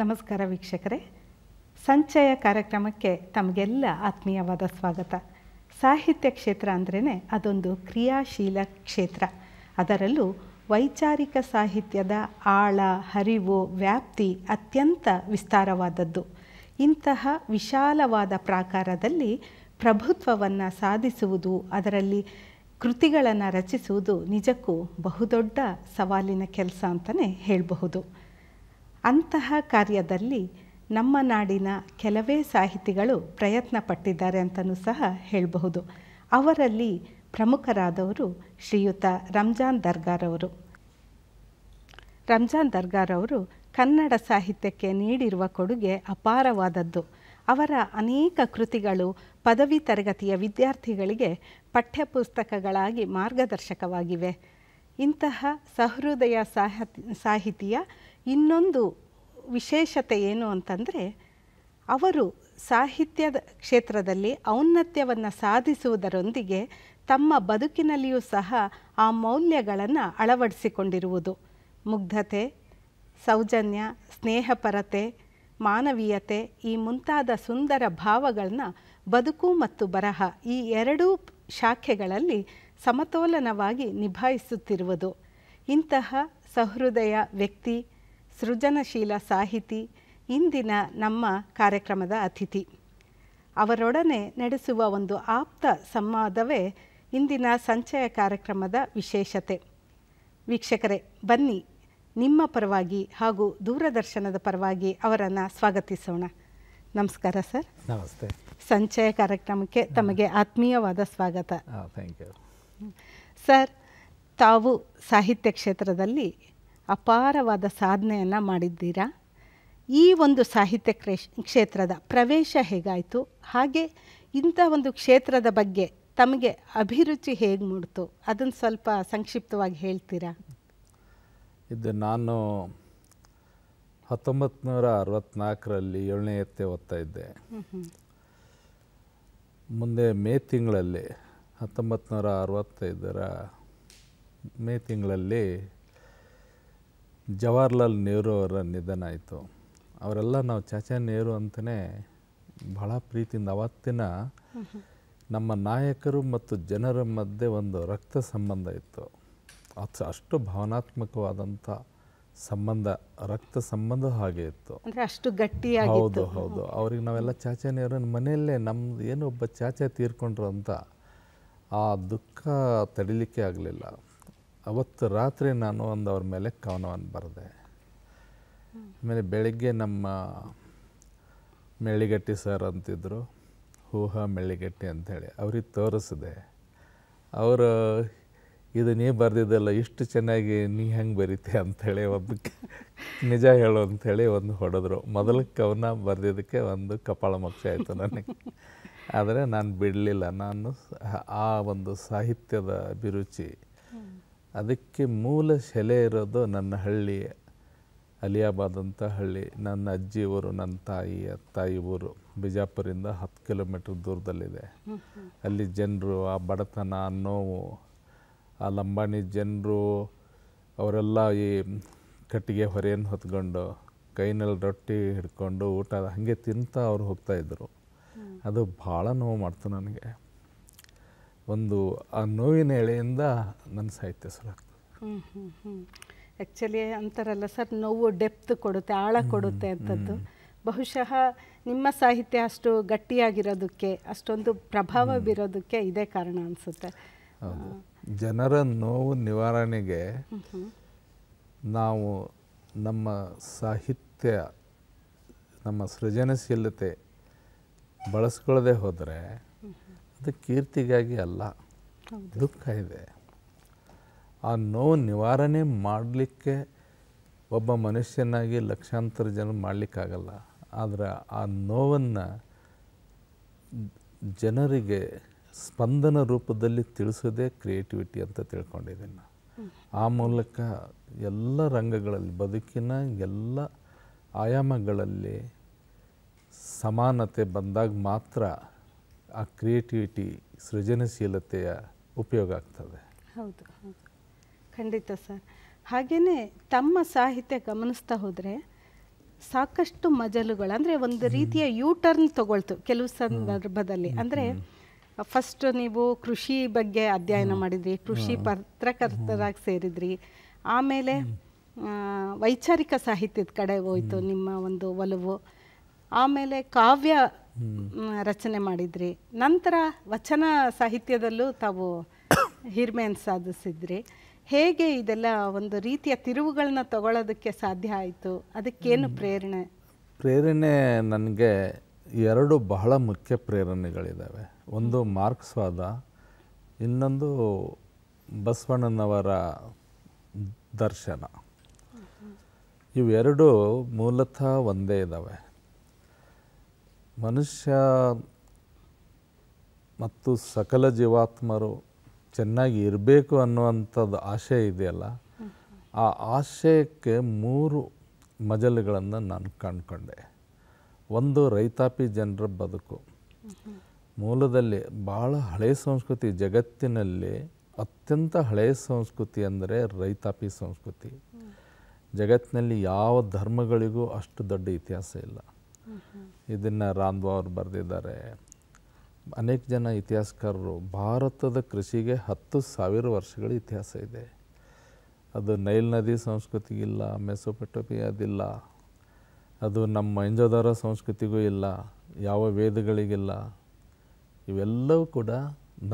ನಮಸ್ಕಾರ ವೀಕ್ಷಕರೇ ಸಂಚಯ ಕಾರ್ಯಕ್ರಮಕ್ಕೆ ತಮಗೆಲ್ಲ ಆತ್ಮೀಯವಾದ ಸ್ವಾಗತ ಸಾಹಿತ್ಯ ಕ್ಷೇತ್ರ ಅಂದ್ರೇ ಅದೊಂದು ಕ್ರಿಯಾಶೀಲ ಕ್ಷೇತ್ರ ಅದರಲ್ಲೂ ವೈಚಾರಿಕ ಸಾಹಿತ್ಯದ ಆಳ ಹರಿವು ವ್ಯಾಪ್ತಿ ಅತ್ಯಂತ ವಿಸ್ತಾರವಾದದ್ದು ಇಂತಹ ವಿಶಾಲವಾದ ಪ್ರಾಕಾರದಲ್ಲಿ ಪ್ರಭುತ್ವವನ್ನು ಸಾಧಿಸುವುದು ಅದರಲ್ಲಿ ಕೃತಿಗಳನ್ನು ರಚಿಸುವುದು ನಿಜಕ್ಕೂ ಬಹುದೊಡ್ಡ ಸವಾಲಿನ ಕೆಲಸ ಅಂತಲೇ ಹೇಳಬಹುದು ಅಂತಹ ಕಾರ್ಯದಲ್ಲಿ ನಮ್ಮ ನಾಡಿನ ಕೆಲವೇ ಸಾಹಿತಿಗಳು ಪ್ರಯತ್ನ ಪಟ್ಟಿದ್ದಾರೆ ಅಂತಲೂ ಸಹ ಹೇಳಬಹುದು ಅವರಲ್ಲಿ ಪ್ರಮುಖರಾದವರು ಶ್ರೀಯುತ ರಂಜಾನ್ ದರ್ಗಾರವರು ರಂಜಾನ್ ದರ್ಗಾರವರು ಕನ್ನಡ ಸಾಹಿತ್ಯಕ್ಕೆ ನೀಡಿರುವ ಕೊಡುಗೆ ಅಪಾರವಾದದ್ದು ಅವರ ಅನೇಕ ಕೃತಿಗಳು ಪದವಿ ತರಗತಿಯ ವಿದ್ಯಾರ್ಥಿಗಳಿಗೆ ಪಠ್ಯಪುಸ್ತಕಗಳಾಗಿ ಮಾರ್ಗದರ್ಶಕವಾಗಿವೆ ಇಂತಹ ಸಹೃದಯ ಸಾಹಿತಿಯ ಇನ್ನೊಂದು ವಿಶೇಷತೆ ಏನು ಅಂತಂದರೆ ಅವರು ಸಾಹಿತ್ಯದ ಕ್ಷೇತ್ರದಲ್ಲಿ ಔನ್ನತ್ಯವನ್ನು ಸಾಧಿಸುವುದರೊಂದಿಗೆ ತಮ್ಮ ಬದುಕಿನಲ್ಲಿಯೂ ಸಹ ಆ ಮೌಲ್ಯಗಳನ್ನು ಅಳವಡಿಸಿಕೊಂಡಿರುವುದು ಮುಗ್ಧತೆ ಸೌಜನ್ಯ ಸ್ನೇಹಪರತೆ ಮಾನವೀಯತೆ ಈ ಮುಂತಾದ ಸುಂದರ ಭಾವಗಳನ್ನ ಬದುಕು ಮತ್ತು ಬರಹ ಈ ಎರಡೂ ಶಾಖೆಗಳಲ್ಲಿ ಸಮತೋಲನವಾಗಿ ನಿಭಾಯಿಸುತ್ತಿರುವುದು ಇಂತಹ ಸಹೃದಯ ವ್ಯಕ್ತಿ ಸೃಜನಶೀಲ ಸಾಹಿತಿ ಇಂದಿನ ನಮ್ಮ ಕಾರ್ಯಕ್ರಮದ ಅತಿಥಿ ಅವರೊಡನೆ ನಡೆಸುವ ಒಂದು ಆಪ್ತ ಸಂವಾದವೇ ಇಂದಿನ ಸಂಚಯ ಕಾರ್ಯಕ್ರಮದ ವಿಶೇಷತೆ ವೀಕ್ಷಕರೇ ಬನ್ನಿ ನಿಮ್ಮ ಪರವಾಗಿ ಹಾಗೂ ದೂರದರ್ಶನದ ಪರವಾಗಿ ಅವರನ್ನು ಸ್ವಾಗತಿಸೋಣ ನಮಸ್ಕಾರ ಸರ್ ನಮಸ್ತೆ ಸಂಚಯ ಕಾರ್ಯಕ್ರಮಕ್ಕೆ ತಮಗೆ ಆತ್ಮೀಯವಾದ ಸ್ವಾಗತ ಸರ್ ತಾವು ಸಾಹಿತ್ಯ ಕ್ಷೇತ್ರದಲ್ಲಿ ಅಪಾರವಾದ ಸಾಧನೆಯನ್ನು ಮಾಡಿದ್ದೀರಾ ಈ ಒಂದು ಸಾಹಿತ್ಯ ಕ್ಷೇತ್ರದ ಪ್ರವೇಶ ಹೇಗಾಯಿತು ಹಾಗೆ ಇಂಥ ಒಂದು ಕ್ಷೇತ್ರದ ಬಗ್ಗೆ ತಮಗೆ ಅಭಿರುಚಿ ಹೇಗೆ ಮೂಡ್ತು ಅದನ್ನು ಸ್ವಲ್ಪ ಸಂಕ್ಷಿಪ್ತವಾಗಿ ಹೇಳ್ತೀರಾ ಇದು ನಾನು ಹತ್ತೊಂಬತ್ತು ನೂರ ಅರವತ್ತ್ನಾಲ್ಕರಲ್ಲಿ ಏಳನೇ ಎತ್ತೆ ಓದ್ತಾ ಇದ್ದೆ ಮುಂದೆ ಮೇ ತಿಂಗಳಲ್ಲಿ ಹತ್ತೊಂಬತ್ತು ನೂರ ಅರವತ್ತೈದರ ಮೇ ತಿಂಗಳಲ್ಲಿ ಜವಾಹರ್ಲಾಲ್ ನೆಹರು ಅವರ ನಿಧನ ಆಯಿತು ಅವರೆಲ್ಲ ನಾವು ಚಾಚಾ ನೆಹರು ಅಂತಲೇ ಬಹಳ ಪ್ರೀತಿಯಿಂದ ಅವತ್ತಿನ ನಮ್ಮ ನಾಯಕರು ಮತ್ತು ಜನರ ಮಧ್ಯೆ ಒಂದು ರಕ್ತ ಸಂಬಂಧ ಇತ್ತು ಅದು ಅಷ್ಟು ಭಾವನಾತ್ಮಕವಾದಂಥ ಸಂಬಂಧ ರಕ್ತ ಸಂಬಂಧ ಹಾಗೆ ಇತ್ತು ಅಷ್ಟು ಗಟ್ಟಿ ಹೌದು ಹೌದು ಅವ್ರಿಗೆ ನಾವೆಲ್ಲ ಚಾಚಾ ನೆಹರು ಮನೆಯಲ್ಲೇ ನಮ್ದು ಒಬ್ಬ ಚಾಚಾ ತೀರ್ಕೊಂಡ್ರು ಅಂತ ಆ ದುಃಖ ತಡಿಲಿಕ್ಕೆ ಆಗಲಿಲ್ಲ ಅವತ್ತು ರಾತ್ರಿ ನಾನು ಒಂದು ಅವ್ರ ಮೇಲೆ ಕವನವನ್ನು ಬರೆದೆ ಆಮೇಲೆ ಬೆಳಿಗ್ಗೆ ನಮ್ಮ ಮೆಳ್ಳಿಗಟ್ಟಿ ಸರ್ ಅಂತಿದ್ದರು ಹೂಹ ಮೆಳ್ಳಿಗಟ್ಟಿ ಅಂಥೇಳಿ ಅವ್ರಿಗೆ ತೋರಿಸಿದೆ ಅವರು ಇದು ನೀ ಬರೆದಿದ್ದಲ್ಲ ಇಷ್ಟು ಚೆನ್ನಾಗಿ ನೀ ಹೆಂಗೆ ಬರೀತೆ ಅಂಥೇಳಿ ಒಂದು ನಿಜ ಹೇಳು ಅಂಥೇಳಿ ಒಂದು ಹೊಡೆದ್ರು ಮೊದಲು ಕವನ ಬರೆದಿದ್ದಕ್ಕೆ ಒಂದು ಕಪಾಳ ಮೋಕ್ಷ ಆಯಿತು ನನಗೆ ಆದರೆ ನಾನು ಬಿಡಲಿಲ್ಲ ನಾನು ಆ ಒಂದು ಸಾಹಿತ್ಯದ ಅಭಿರುಚಿ ಅದಕ್ಕೆ ಮೂಲ ಶೆಲೆ ಇರೋದು ನನ್ನ ಹಳ್ಳಿಯೇ ಅಲಿಯಾಬಾದ್ ಅಂತ ಹಳ್ಳಿ ನನ್ನ ಅಜ್ಜಿ ಊರು ನನ್ನ ತಾಯಿಯ ತಾಯಿ ಊರು ಬಿಜಾಪುರಿಂದ ಹತ್ತು ಕಿಲೋಮೀಟ್ರ್ ದೂರದಲ್ಲಿದೆ ಅಲ್ಲಿ ಜನರು ಆ ಬಡತನ ಆ ನೋವು ಆ ಲಂಬಾಣಿ ಜನರು ಅವರೆಲ್ಲ ಈ ಕಟ್ಟಿಗೆ ಹೊರೆಯನ್ನು ಹೊತ್ಕೊಂಡು ಕೈನಲ್ಲಿ ರೊಟ್ಟಿ ಹಿಡ್ಕೊಂಡು ಊಟ ಹಾಗೆ ತಿಂತಾ ಅವ್ರು ಹೋಗ್ತಾಯಿದ್ರು ಅದು ಭಾಳ ನೋವು ಮಾಡ್ತು ನನಗೆ ಒಂದು ಆ ನೋವಿನ ಎಳೆಯಿಂದ ನನ್ನ ಸಾಹಿತ್ಯ ಶುರುವಾಗ್ತದೆ ಹ್ಞೂ ಹ್ಞೂ ಹ್ಞೂ ಆ್ಯಕ್ಚುಲಿ ಅಂತಾರಲ್ಲ ಸರ್ ನೋವು ಡೆಪ್ತ್ ಕೊಡುತ್ತೆ ಆಳ ಕೊಡುತ್ತೆ ಅಂಥದ್ದು ಬಹುಶಃ ನಿಮ್ಮ ಸಾಹಿತ್ಯ ಅಷ್ಟು ಗಟ್ಟಿಯಾಗಿರೋದಕ್ಕೆ ಅಷ್ಟೊಂದು ಪ್ರಭಾವ ಬೀರೋದಕ್ಕೆ ಇದೇ ಕಾರಣ ಅನಿಸುತ್ತೆ ಜನರ ನೋವು ನಿವಾರಣೆಗೆ ನಾವು ನಮ್ಮ ಸಾಹಿತ್ಯ ನಮ್ಮ ಸೃಜನಶೀಲತೆ ಬಳಸ್ಕೊಳ್ಳದೆ ಹೋದರೆ ಅದು ಕೀರ್ತಿಗಾಗಿ ಅಲ್ಲ ದುಃಖ ಇದೆ ಆ ನೋವು ನಿವಾರಣೆ ಮಾಡಲಿಕ್ಕೆ ಒಬ್ಬ ಮನುಷ್ಯನಾಗಿ ಲಕ್ಷಾಂತರ ಜನ ಮಾಡಲಿಕ್ಕಾಗಲ್ಲ ಆದರೆ ಆ ನೋವನ್ನು ಜನರಿಗೆ ಸ್ಪಂದನ ರೂಪದಲ್ಲಿ ತಿಳಿಸೋದೇ ಕ್ರಿಯೇಟಿವಿಟಿ ಅಂತ ತಿಳ್ಕೊಂಡಿದ್ದೀನಿ ನಾನು ಆ ಮೂಲಕ ಎಲ್ಲ ರಂಗಗಳಲ್ಲಿ ಬದುಕಿನ ಎಲ್ಲ ಆಯಾಮಗಳಲ್ಲಿ ಸಮಾನತೆ ಬಂದಾಗ ಮಾತ್ರ ಆ ಕ್ರಿಯೇಟಿವಿಟಿ ಸೃಜನಶೀಲತೆಯ ಉಪಯೋಗ ಆಗ್ತದೆ ಹೌದು ಹೌದು ಖಂಡಿತ ಸರ್ ಹಾಗೆಯೇ ತಮ್ಮ ಸಾಹಿತ್ಯ ಗಮನಿಸ್ತಾ ಹೋದರೆ ಸಾಕಷ್ಟು ಮಜಲುಗಳು ಅಂದರೆ ಒಂದು ರೀತಿಯ ಯೂ ಟರ್ನ್ ತೊಗೊಳ್ತು ಕೆಲವು ಸಂದರ್ಭದಲ್ಲಿ ಅಂದರೆ ಫಸ್ಟ್ ನೀವು ಕೃಷಿ ಬಗ್ಗೆ ಅಧ್ಯಯನ ಮಾಡಿದ್ರಿ ಕೃಷಿ ಪತ್ರಕರ್ತರಾಗಿ ಸೇರಿದ್ರಿ ಆಮೇಲೆ ವೈಚಾರಿಕ ಸಾಹಿತ್ಯದ ಕಡೆ ಹೋಯಿತು ನಿಮ್ಮ ಒಂದು ಒಲವು ಆಮೇಲೆ ಕಾವ್ಯ ರಚನೆ ಮಾಡಿದ್ರಿ ನಂತರ ವಚನ ಸಾಹಿತ್ಯದಲ್ಲೂ ತಾವು ಹಿರಿಮೆಯನ್ನು ಸಾಧಿಸಿದ್ರಿ ಹೇಗೆ ಇದೆಲ್ಲ ಒಂದು ರೀತಿಯ ತಿರುವುಗಳನ್ನ ತಗೊಳ್ಳೋದಕ್ಕೆ ಸಾಧ್ಯ ಆಯಿತು ಅದಕ್ಕೇನು ಪ್ರೇರಣೆ ಪ್ರೇರಣೆ ನನಗೆ ಎರಡು ಬಹಳ ಮುಖ್ಯ ಪ್ರೇರಣೆಗಳಿದ್ದಾವೆ ಒಂದು ಮಾರ್ಕ್ಸ್ವಾದ ಇನ್ನೊಂದು ಬಸವಣ್ಣನವರ ದರ್ಶನ ಇವೆರಡು ಮೂಲತಃ ಒಂದೇ ಇದ್ದಾವೆ ಮನುಷ್ಯ ಮತ್ತು ಸಕಲ ಜೀವಾತ್ಮರು ಚೆನ್ನಾಗಿ ಇರಬೇಕು ಅನ್ನುವಂಥದ್ದು ಆಶೆ ಇದೆಯಲ್ಲ ಆ ಆಶಯಕ್ಕೆ ಮೂರು ಮಜಲುಗಳನ್ನು ನಾನು ಕಂಡುಕೊಂಡೆ ಒಂದು ರೈತಾಪಿ ಜನರ ಬದುಕು ಮೂಲದಲ್ಲಿ ಭಾಳ ಹಳೆಯ ಸಂಸ್ಕೃತಿ ಜಗತ್ತಿನಲ್ಲಿ ಅತ್ಯಂತ ಹಳೆಯ ಸಂಸ್ಕೃತಿ ಅಂದರೆ ರೈತಾಪಿ ಸಂಸ್ಕೃತಿ ಜಗತ್ತಿನಲ್ಲಿ ಯಾವ ಧರ್ಮಗಳಿಗೂ ಅಷ್ಟು ದೊಡ್ಡ ಇತಿಹಾಸ ಇಲ್ಲ ಇದನ್ನು ರಾಮ್ಬಾ ಅವರು ಬರೆದಿದ್ದಾರೆ ಅನೇಕ ಜನ ಇತಿಹಾಸಕಾರರು ಭಾರತದ ಕೃಷಿಗೆ ಹತ್ತು ಸಾವಿರ ವರ್ಷಗಳ ಇತಿಹಾಸ ಇದೆ ಅದು ನೈಲ್ ನದಿ ಸಂಸ್ಕೃತಿಗಿಲ್ಲ ಮೆಸೋಪೆಟೋಪಿಯಾದಿಲ್ಲ ಅದು ನಮ್ಮ ಇಂಜೋದಾರ ಸಂಸ್ಕೃತಿಗೂ ಇಲ್ಲ ಯಾವ ವೇದಗಳಿಗಿಲ್ಲ ಇವೆಲ್ಲವೂ ಕೂಡ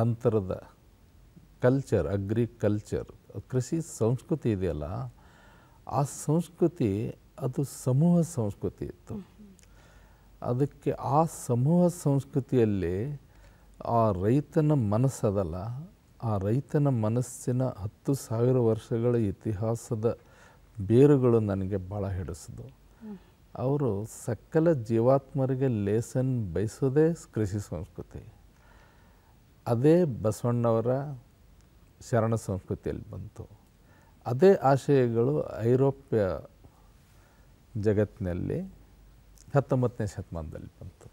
ನಂತರದ ಕಲ್ಚರ್ ಅಗ್ರಿಕಲ್ಚರ್ ಕೃಷಿ ಸಂಸ್ಕೃತಿ ಇದೆಯಲ್ಲ ಆ ಸಂಸ್ಕೃತಿ ಅದು ಸಮೂಹ ಸಂಸ್ಕೃತಿ ಇತ್ತು ಅದಕ್ಕೆ ಆ ಸಮೂಹ ಸಂಸ್ಕೃತಿಯಲ್ಲಿ ಆ ರೈತನ ಮನಸ್ಸದಲ್ಲ ಆ ರೈತನ ಮನಸ್ಸಿನ ಹತ್ತು ಸಾವಿರ ವರ್ಷಗಳ ಇತಿಹಾಸದ ಬೇರುಗಳು ನನಗೆ ಭಾಳ ಹಿಡಿಸಿದವು ಅವರು ಸಕಲ ಜೀವಾತ್ಮರಿಗೆ ಲೇಸನ್ ಬಯಸೋದೇ ಕೃಷಿ ಸಂಸ್ಕೃತಿ ಅದೇ ಬಸವಣ್ಣವರ ಶರಣ ಸಂಸ್ಕೃತಿಯಲ್ಲಿ ಬಂತು ಅದೇ ಆಶಯಗಳು ಐರೋಪ್ಯ ಜಗತ್ತಿನಲ್ಲಿ ಹತ್ತೊಂಬತ್ತನೇ ಶತಮಾನದಲ್ಲಿ ಬಂತು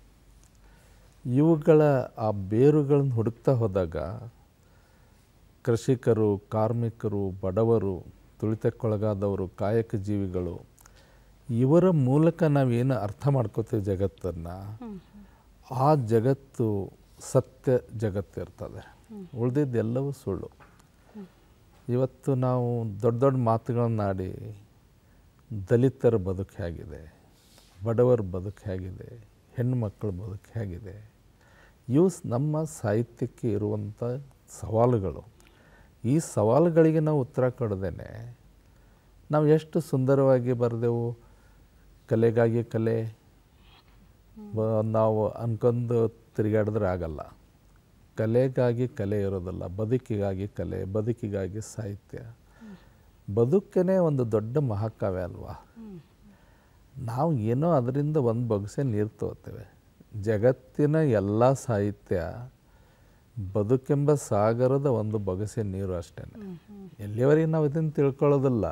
ಇವುಗಳ ಆ ಬೇರುಗಳನ್ನು ಹುಡುಕ್ತಾ ಹೋದಾಗ ಕೃಷಿಕರು ಕಾರ್ಮಿಕರು ಬಡವರು ತುಳಿತಕ್ಕೊಳಗಾದವರು ಕಾಯಕ ಜೀವಿಗಳು ಇವರ ಮೂಲಕ ನಾವೇನು ಅರ್ಥ ಮಾಡ್ಕೋತೀವಿ ಜಗತ್ತನ್ನು ಆ ಜಗತ್ತು ಸತ್ಯ ಜಗತ್ತು ಇರ್ತದೆ ಉಳಿದಿದ್ದೆಲ್ಲವೂ ಸುಳ್ಳು ಇವತ್ತು ನಾವು ದೊಡ್ಡ ದೊಡ್ಡ ಮಾತುಗಳನ್ನಾಡಿ ದಲಿತರ ಬದುಕಾಗಿದೆ ಬಡವರ ಬದುಕು ಹೇಗಿದೆ ಹೆಣ್ಣುಮಕ್ಕಳ ಬದುಕು ಹೇಗಿದೆ ಇವು ನಮ್ಮ ಸಾಹಿತ್ಯಕ್ಕೆ ಇರುವಂಥ ಸವಾಲುಗಳು ಈ ಸವಾಲುಗಳಿಗೆ ನಾವು ಉತ್ತರ ಕೊಡ್ದೇನೆ ನಾವು ಎಷ್ಟು ಸುಂದರವಾಗಿ ಬರೆದೆವು ಕಲೆಗಾಗಿ ಕಲೆ ನಾವು ಅನ್ಕೊಂಡು ತಿರುಗಾಡಿದ್ರೆ ಆಗಲ್ಲ ಕಲೆಗಾಗಿ ಕಲೆ ಇರೋದಲ್ಲ ಬದುಕಿಗಾಗಿ ಕಲೆ ಬದುಕಿಗಾಗಿ ಸಾಹಿತ್ಯ ಬದುಕೇ ಒಂದು ದೊಡ್ಡ ಮಹಾಕಾವ್ಯ ಅಲ್ವಾ ನಾವು ಏನೋ ಅದರಿಂದ ಒಂದು ಬೊಗಸೆ ನೀರು ತೋತೇವೆ ಜಗತ್ತಿನ ಎಲ್ಲ ಸಾಹಿತ್ಯ ಬದುಕೆಂಬ ಸಾಗರದ ಒಂದು ಬಗಸೆ ನೀರು ಅಷ್ಟೇ ಎಲ್ಲಿಯವರೆಗೆ ನಾವು ಇದನ್ನು ತಿಳ್ಕೊಳ್ಳೋದಿಲ್ಲ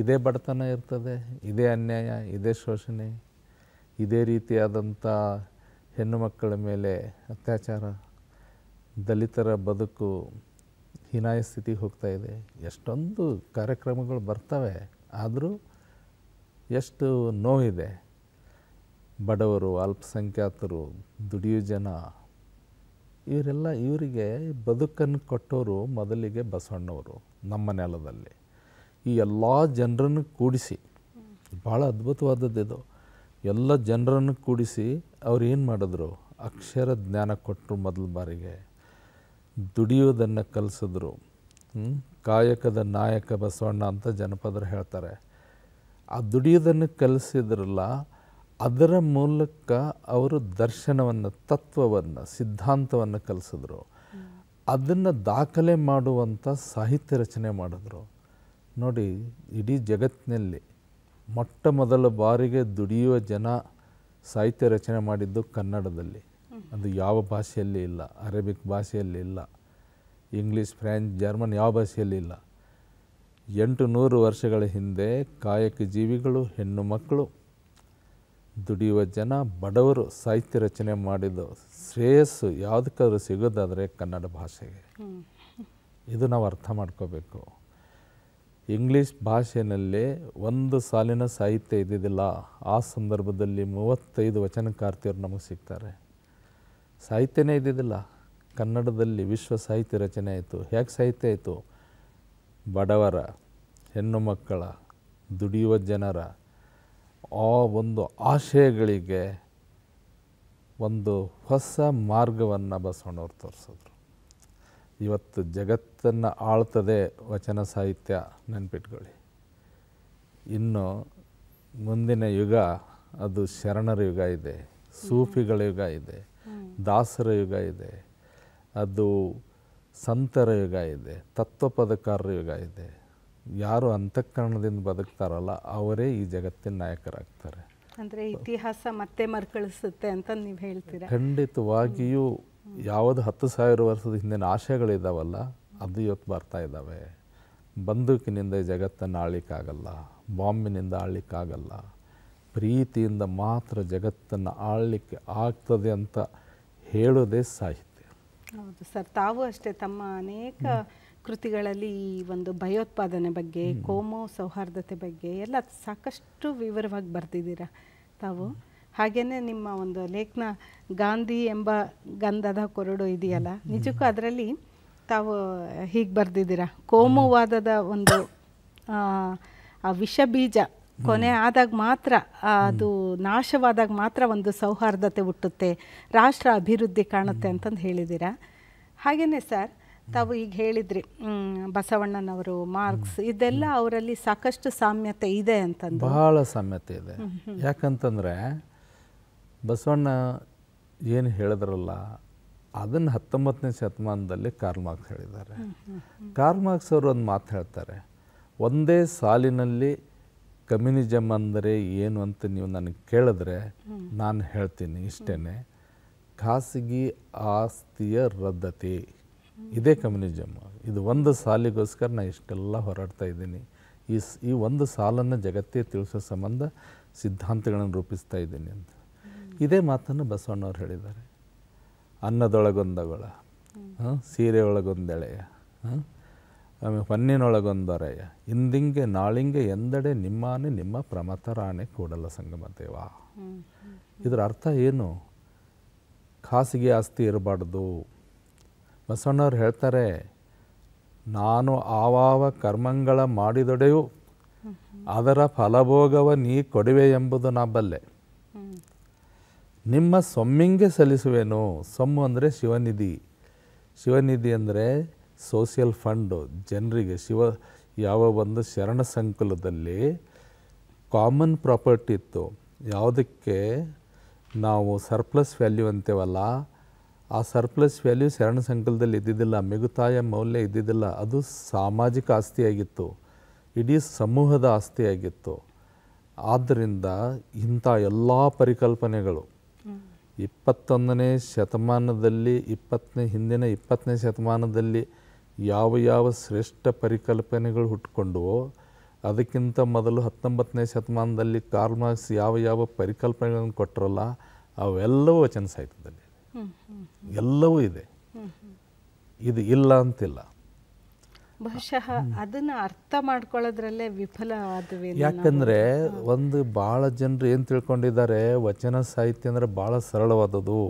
ಇದೇ ಬಡತನ ಇರ್ತದೆ ಇದೇ ಅನ್ಯಾಯ ಇದೇ ಶೋಷಣೆ ಇದೇ ರೀತಿಯಾದಂಥ ಹೆಣ್ಣು ಮಕ್ಕಳ ಮೇಲೆ ಅತ್ಯಾಚಾರ ದಲಿತರ ಬದುಕು ಹೀನಾಯ ಸ್ಥಿತಿಗೆ ಹೋಗ್ತಾ ಇದೆ ಎಷ್ಟೊಂದು ಕಾರ್ಯಕ್ರಮಗಳು ಬರ್ತವೆ ಆದರೂ ಎಷ್ಟು ನೋವಿದೆ ಬಡವರು ಅಲ್ಪಸಂಖ್ಯಾತರು ದುಡಿಯೋ ಜನ ಇವರೆಲ್ಲ ಇವರಿಗೆ ಬದುಕನ್ನು ಕೊಟ್ಟವರು ಮೊದಲಿಗೆ ಬಸವಣ್ಣವರು ನಮ್ಮ ನೆಲದಲ್ಲಿ ಈ ಎಲ್ಲ ಜನರನ್ನು ಕೂಡಿಸಿ ಭಾಳ ಅದ್ಭುತವಾದದ್ದಿದು ಎಲ್ಲ ಜನರನ್ನು ಕೂಡಿಸಿ ಅವ್ರು ಏನು ಮಾಡಿದ್ರು ಅಕ್ಷರ ಜ್ಞಾನ ಕೊಟ್ಟರು ಮೊದಲ ಬಾರಿಗೆ ದುಡಿಯೋದನ್ನು ಕಲಿಸಿದ್ರು ಕಾಯಕದ ನಾಯಕ ಬಸವಣ್ಣ ಅಂತ ಜನಪದರು ಹೇಳ್ತಾರೆ ಆ ದುಡಿಯೋದನ್ನು ಕಲಿಸಿದ್ರಲ್ಲ ಅದರ ಮೂಲಕ ಅವರು ದರ್ಶನವನ್ನು ತತ್ವವನ್ನು ಸಿದ್ಧಾಂತವನ್ನು ಕಲಿಸಿದ್ರು ಅದನ್ನು ದಾಖಲೆ ಮಾಡುವಂಥ ಸಾಹಿತ್ಯ ರಚನೆ ಮಾಡಿದ್ರು ನೋಡಿ ಇಡೀ ಜಗತ್ತಿನಲ್ಲಿ ಮೊಟ್ಟ ಮೊದಲ ಬಾರಿಗೆ ದುಡಿಯುವ ಜನ ಸಾಹಿತ್ಯ ರಚನೆ ಮಾಡಿದ್ದು ಕನ್ನಡದಲ್ಲಿ ಅದು ಯಾವ ಭಾಷೆಯಲ್ಲಿ ಇಲ್ಲ ಅರೇಬಿಕ್ ಭಾಷೆಯಲ್ಲಿ ಇಲ್ಲ ಇಂಗ್ಲೀಷ್ ಫ್ರೆಂಚ್ ಜರ್ಮನ್ ಯಾವ ಭಾಷೆಯಲ್ಲಿ ಇಲ್ಲ ಎಂಟು ನೂರು ವರ್ಷಗಳ ಹಿಂದೆ ಕಾಯಕ ಜೀವಿಗಳು ಹೆಣ್ಣು ಮಕ್ಕಳು ದುಡಿಯುವ ಜನ ಬಡವರು ಸಾಹಿತ್ಯ ರಚನೆ ಮಾಡಿದ್ದು ಶ್ರೇಯಸ್ಸು ಯಾವುದಕ್ಕಾದ್ರೂ ಸಿಗೋದಾದರೆ ಕನ್ನಡ ಭಾಷೆಗೆ ಇದು ನಾವು ಅರ್ಥ ಮಾಡ್ಕೋಬೇಕು ಇಂಗ್ಲೀಷ್ ಭಾಷೆಯಲ್ಲೇ ಒಂದು ಸಾಲಿನ ಸಾಹಿತ್ಯ ಇದ್ದಿದ್ದಿಲ್ಲ ಆ ಸಂದರ್ಭದಲ್ಲಿ ಮೂವತ್ತೈದು ವಚನಕಾರ್ತಿಯವರು ನಮಗೆ ಸಿಗ್ತಾರೆ ಸಾಹಿತ್ಯನೇ ಇದ್ದಿದ್ದಿಲ್ಲ ಕನ್ನಡದಲ್ಲಿ ವಿಶ್ವ ಸಾಹಿತ್ಯ ರಚನೆ ಆಯಿತು ಹೇಗೆ ಸಾಹಿತ್ಯ ಆಯಿತು ಬಡವರ ಹೆಣ್ಣು ಮಕ್ಕಳ ದುಡಿಯುವ ಜನರ ಆ ಒಂದು ಆಶಯಗಳಿಗೆ ಒಂದು ಹೊಸ ಮಾರ್ಗವನ್ನು ಬಸವಣ್ಣವ್ರು ತೋರಿಸಿದ್ರು ಇವತ್ತು ಜಗತ್ತನ್ನು ಆಳ್ತದೆ ವಚನ ಸಾಹಿತ್ಯ ನೆನ್ಪಿಟ್ಕೊಳ್ಳಿ ಇನ್ನು ಮುಂದಿನ ಯುಗ ಅದು ಶರಣರ ಯುಗ ಇದೆ ಸೂಫಿಗಳ ಯುಗ ಇದೆ ದಾಸರ ಯುಗ ಇದೆ ಅದು ಸಂತರ ಯುಗ ಇದೆ ತತ್ವಪದಕಾರರ ಯುಗ ಇದೆ ಯಾರು ಅಂತಃಕರಣದಿಂದ ಬದುಕ್ತಾರಲ್ಲ ಅವರೇ ಈ ಜಗತ್ತಿನ ನಾಯಕರಾಗ್ತಾರೆ ಅಂದರೆ ಇತಿಹಾಸ ಮತ್ತೆ ಮರುಕಳಿಸುತ್ತೆ ಅಂತ ನೀವು ಹೇಳ್ತೀರಾ ಖಂಡಿತವಾಗಿಯೂ ಯಾವುದು ಹತ್ತು ಸಾವಿರ ವರ್ಷದ ಹಿಂದಿನ ಆಶಯಗಳಿದ್ದಾವಲ್ಲ ಅದು ಇವತ್ತು ಬರ್ತಾ ಇದ್ದಾವೆ ಬಂದೂಕಿನಿಂದ ಈ ಜಗತ್ತನ್ನು ಆಳ್ಲಿಕ್ಕಾಗಲ್ಲ ಬಾಂಬಿನಿಂದ ಆಳ್ಲಿಕ್ಕಾಗಲ್ಲ ಪ್ರೀತಿಯಿಂದ ಮಾತ್ರ ಜಗತ್ತನ್ನು ಆಳ್ಲಿಕ್ಕೆ ಆಗ್ತದೆ ಅಂತ ಹೇಳೋದೇ ಸಾಹಿತ್ಯ ಹೌದು ಸರ್ ತಾವು ಅಷ್ಟೇ ತಮ್ಮ ಅನೇಕ ಕೃತಿಗಳಲ್ಲಿ ಈ ಒಂದು ಭಯೋತ್ಪಾದನೆ ಬಗ್ಗೆ ಕೋಮು ಸೌಹಾರ್ದತೆ ಬಗ್ಗೆ ಎಲ್ಲ ಸಾಕಷ್ಟು ವಿವರವಾಗಿ ಬರ್ತಿದ್ದೀರಾ ತಾವು ಹಾಗೆಯೇ ನಿಮ್ಮ ಒಂದು ಲೇಖನ ಗಾಂಧಿ ಎಂಬ ಗಂಧದ ಕೊರಡು ಇದೆಯಲ್ಲ ನಿಜಕ್ಕೂ ಅದರಲ್ಲಿ ತಾವು ಹೀಗೆ ಬರೆದಿದ್ದೀರಾ ಕೋಮುವಾದದ ಒಂದು ಆ ವಿಷ ಬೀಜ ಕೊನೆ ಆದಾಗ ಮಾತ್ರ ಅದು ನಾಶವಾದಾಗ ಮಾತ್ರ ಒಂದು ಸೌಹಾರ್ದತೆ ಹುಟ್ಟುತ್ತೆ ರಾಷ್ಟ್ರ ಅಭಿವೃದ್ಧಿ ಕಾಣುತ್ತೆ ಅಂತಂದು ಹೇಳಿದ್ದೀರಾ ಹಾಗೇ ಸರ್ ತಾವು ಈಗ ಹೇಳಿದ್ರಿ ಬಸವಣ್ಣನವರು ಮಾರ್ಕ್ಸ್ ಇದೆಲ್ಲ ಅವರಲ್ಲಿ ಸಾಕಷ್ಟು ಸಾಮ್ಯತೆ ಇದೆ ಅಂತ ಬಹಳ ಸಾಮ್ಯತೆ ಇದೆ ಯಾಕಂತಂದ್ರೆ ಬಸವಣ್ಣ ಏನು ಹೇಳಿದ್ರಲ್ಲ ಅದನ್ನು ಹತ್ತೊಂಬತ್ತನೇ ಶತಮಾನದಲ್ಲಿ ಕಾರ್ಮಾರ್ಕ್ಸ್ ಹೇಳಿದ್ದಾರೆ ಕಾರ್ಮಾರ್ಕ್ಸ್ ಅವರು ಒಂದು ಮಾತು ಹೇಳ್ತಾರೆ ಒಂದೇ ಸಾಲಿನಲ್ಲಿ ಕಮ್ಯುನಿಸಮ್ ಅಂದರೆ ಏನು ಅಂತ ನೀವು ನನಗೆ ಕೇಳಿದ್ರೆ ನಾನು ಹೇಳ್ತೀನಿ ಇಷ್ಟೇ ಖಾಸಗಿ ಆಸ್ತಿಯ ರದ್ದತಿ ಇದೇ ಕಮ್ಯುನಿಸಮ್ ಇದು ಒಂದು ಸಾಲಿಗೋಸ್ಕರ ನಾನು ಇಷ್ಟೆಲ್ಲ ಹೋರಾಡ್ತಾ ಇದ್ದೀನಿ ಈ ಈ ಒಂದು ಸಾಲನ್ನು ಜಗತ್ತೇ ತಿಳಿಸೋ ಸಂಬಂಧ ಸಿದ್ಧಾಂತಗಳನ್ನು ರೂಪಿಸ್ತಾ ಇದ್ದೀನಿ ಅಂತ ಇದೇ ಮಾತನ್ನು ಬಸವಣ್ಣವ್ರು ಹೇಳಿದ್ದಾರೆ ಅನ್ನದೊಳಗೊಂದಗೊಳ ಸೀರೆ ಒಳಗೊಂದೆಳೆಯ ಹಾಂ ಆಮೇಲೆ ಹೊನ್ನಿನೊಳಗೊಂದೊರೆಯ ಹಿಂದಿಂಗೆ ನಾಳಿಂಗೆ ಎಂದೆಡೆ ನಿಮ್ಮಾನೆ ನಿಮ್ಮ ಪ್ರಮಥರಾಣೆ ಕೂಡಲ್ಲ ಸಂಗಮ ದೇವ ಇದರ ಅರ್ಥ ಏನು ಖಾಸಗಿ ಆಸ್ತಿ ಇರಬಾರ್ದು ಬಸವಣ್ಣವ್ರು ಹೇಳ್ತಾರೆ ನಾನು ಆವಾವ ಕರ್ಮಗಳ ಮಾಡಿದೊಡೆಯು ಅದರ ಫಲಭೋಗವ ನೀ ಕೊಡುವೆ ಎಂಬುದು ನಾ ಬಲ್ಲೆ ನಿಮ್ಮ ಸೊಮ್ಮಿಂಗೆ ಸಲ್ಲಿಸುವೇನು ಸೊಮ್ಮು ಅಂದರೆ ಶಿವನಿಧಿ ಶಿವನಿಧಿ ಅಂದರೆ ಸೋಷಿಯಲ್ ಫಂಡು ಜನರಿಗೆ ಶಿವ ಯಾವ ಒಂದು ಶರಣ ಸಂಕುಲದಲ್ಲಿ ಕಾಮನ್ ಪ್ರಾಪರ್ಟಿ ಇತ್ತು ಯಾವುದಕ್ಕೆ ನಾವು ಸರ್ಪ್ಲಸ್ ವ್ಯಾಲ್ಯೂ ಅಂತೇವಲ್ಲ ಆ ಸರ್ಪ್ಲಸ್ ವ್ಯಾಲ್ಯೂ ಶರಣ ಸಂಕುಲದಲ್ಲಿ ಇದ್ದಿದ್ದಿಲ್ಲ ಮಿಗುತಾಯ ಮೌಲ್ಯ ಇದ್ದಿದ್ದಿಲ್ಲ ಅದು ಸಾಮಾಜಿಕ ಆಸ್ತಿಯಾಗಿತ್ತು ಇಡೀ ಸಮೂಹದ ಆಸ್ತಿಯಾಗಿತ್ತು ಆದ್ದರಿಂದ ಇಂಥ ಎಲ್ಲ ಪರಿಕಲ್ಪನೆಗಳು ಇಪ್ಪತ್ತೊಂದನೇ ಶತಮಾನದಲ್ಲಿ ಇಪ್ಪತ್ತನೇ ಹಿಂದಿನ ಇಪ್ಪತ್ತನೇ ಶತಮಾನದಲ್ಲಿ ಯಾವ ಯಾವ ಶ್ರೇಷ್ಠ ಪರಿಕಲ್ಪನೆಗಳು ಹುಟ್ಕೊಂಡವೋ ಅದಕ್ಕಿಂತ ಮೊದಲು ಹತ್ತೊಂಬತ್ತನೇ ಶತಮಾನದಲ್ಲಿ ಕಾರ್ಮಾಕ್ಸ್ ಯಾವ ಯಾವ ಪರಿಕಲ್ಪನೆಗಳನ್ನು ಕೊಟ್ಟರಲ್ಲ ಅವೆಲ್ಲವೂ ವಚನ ಸಾಹಿತ್ಯದಲ್ಲಿ ಎಲ್ಲವೂ ಇದೆ ಇದು ಇಲ್ಲ ಅಂತಿಲ್ಲ ಬಹುಶಃ ಅದನ್ನು ಅರ್ಥ ಮಾಡ್ಕೊಳ್ಳೋದ್ರಲ್ಲೇ ವಿಫಲ ಯಾಕಂದ್ರೆ ಒಂದು ಬಹಳ ಜನರು ಏನು ತಿಳ್ಕೊಂಡಿದ್ದಾರೆ ವಚನ ಸಾಹಿತ್ಯ ಅಂದ್ರೆ ಬಹಳ ಸರಳವಾದದು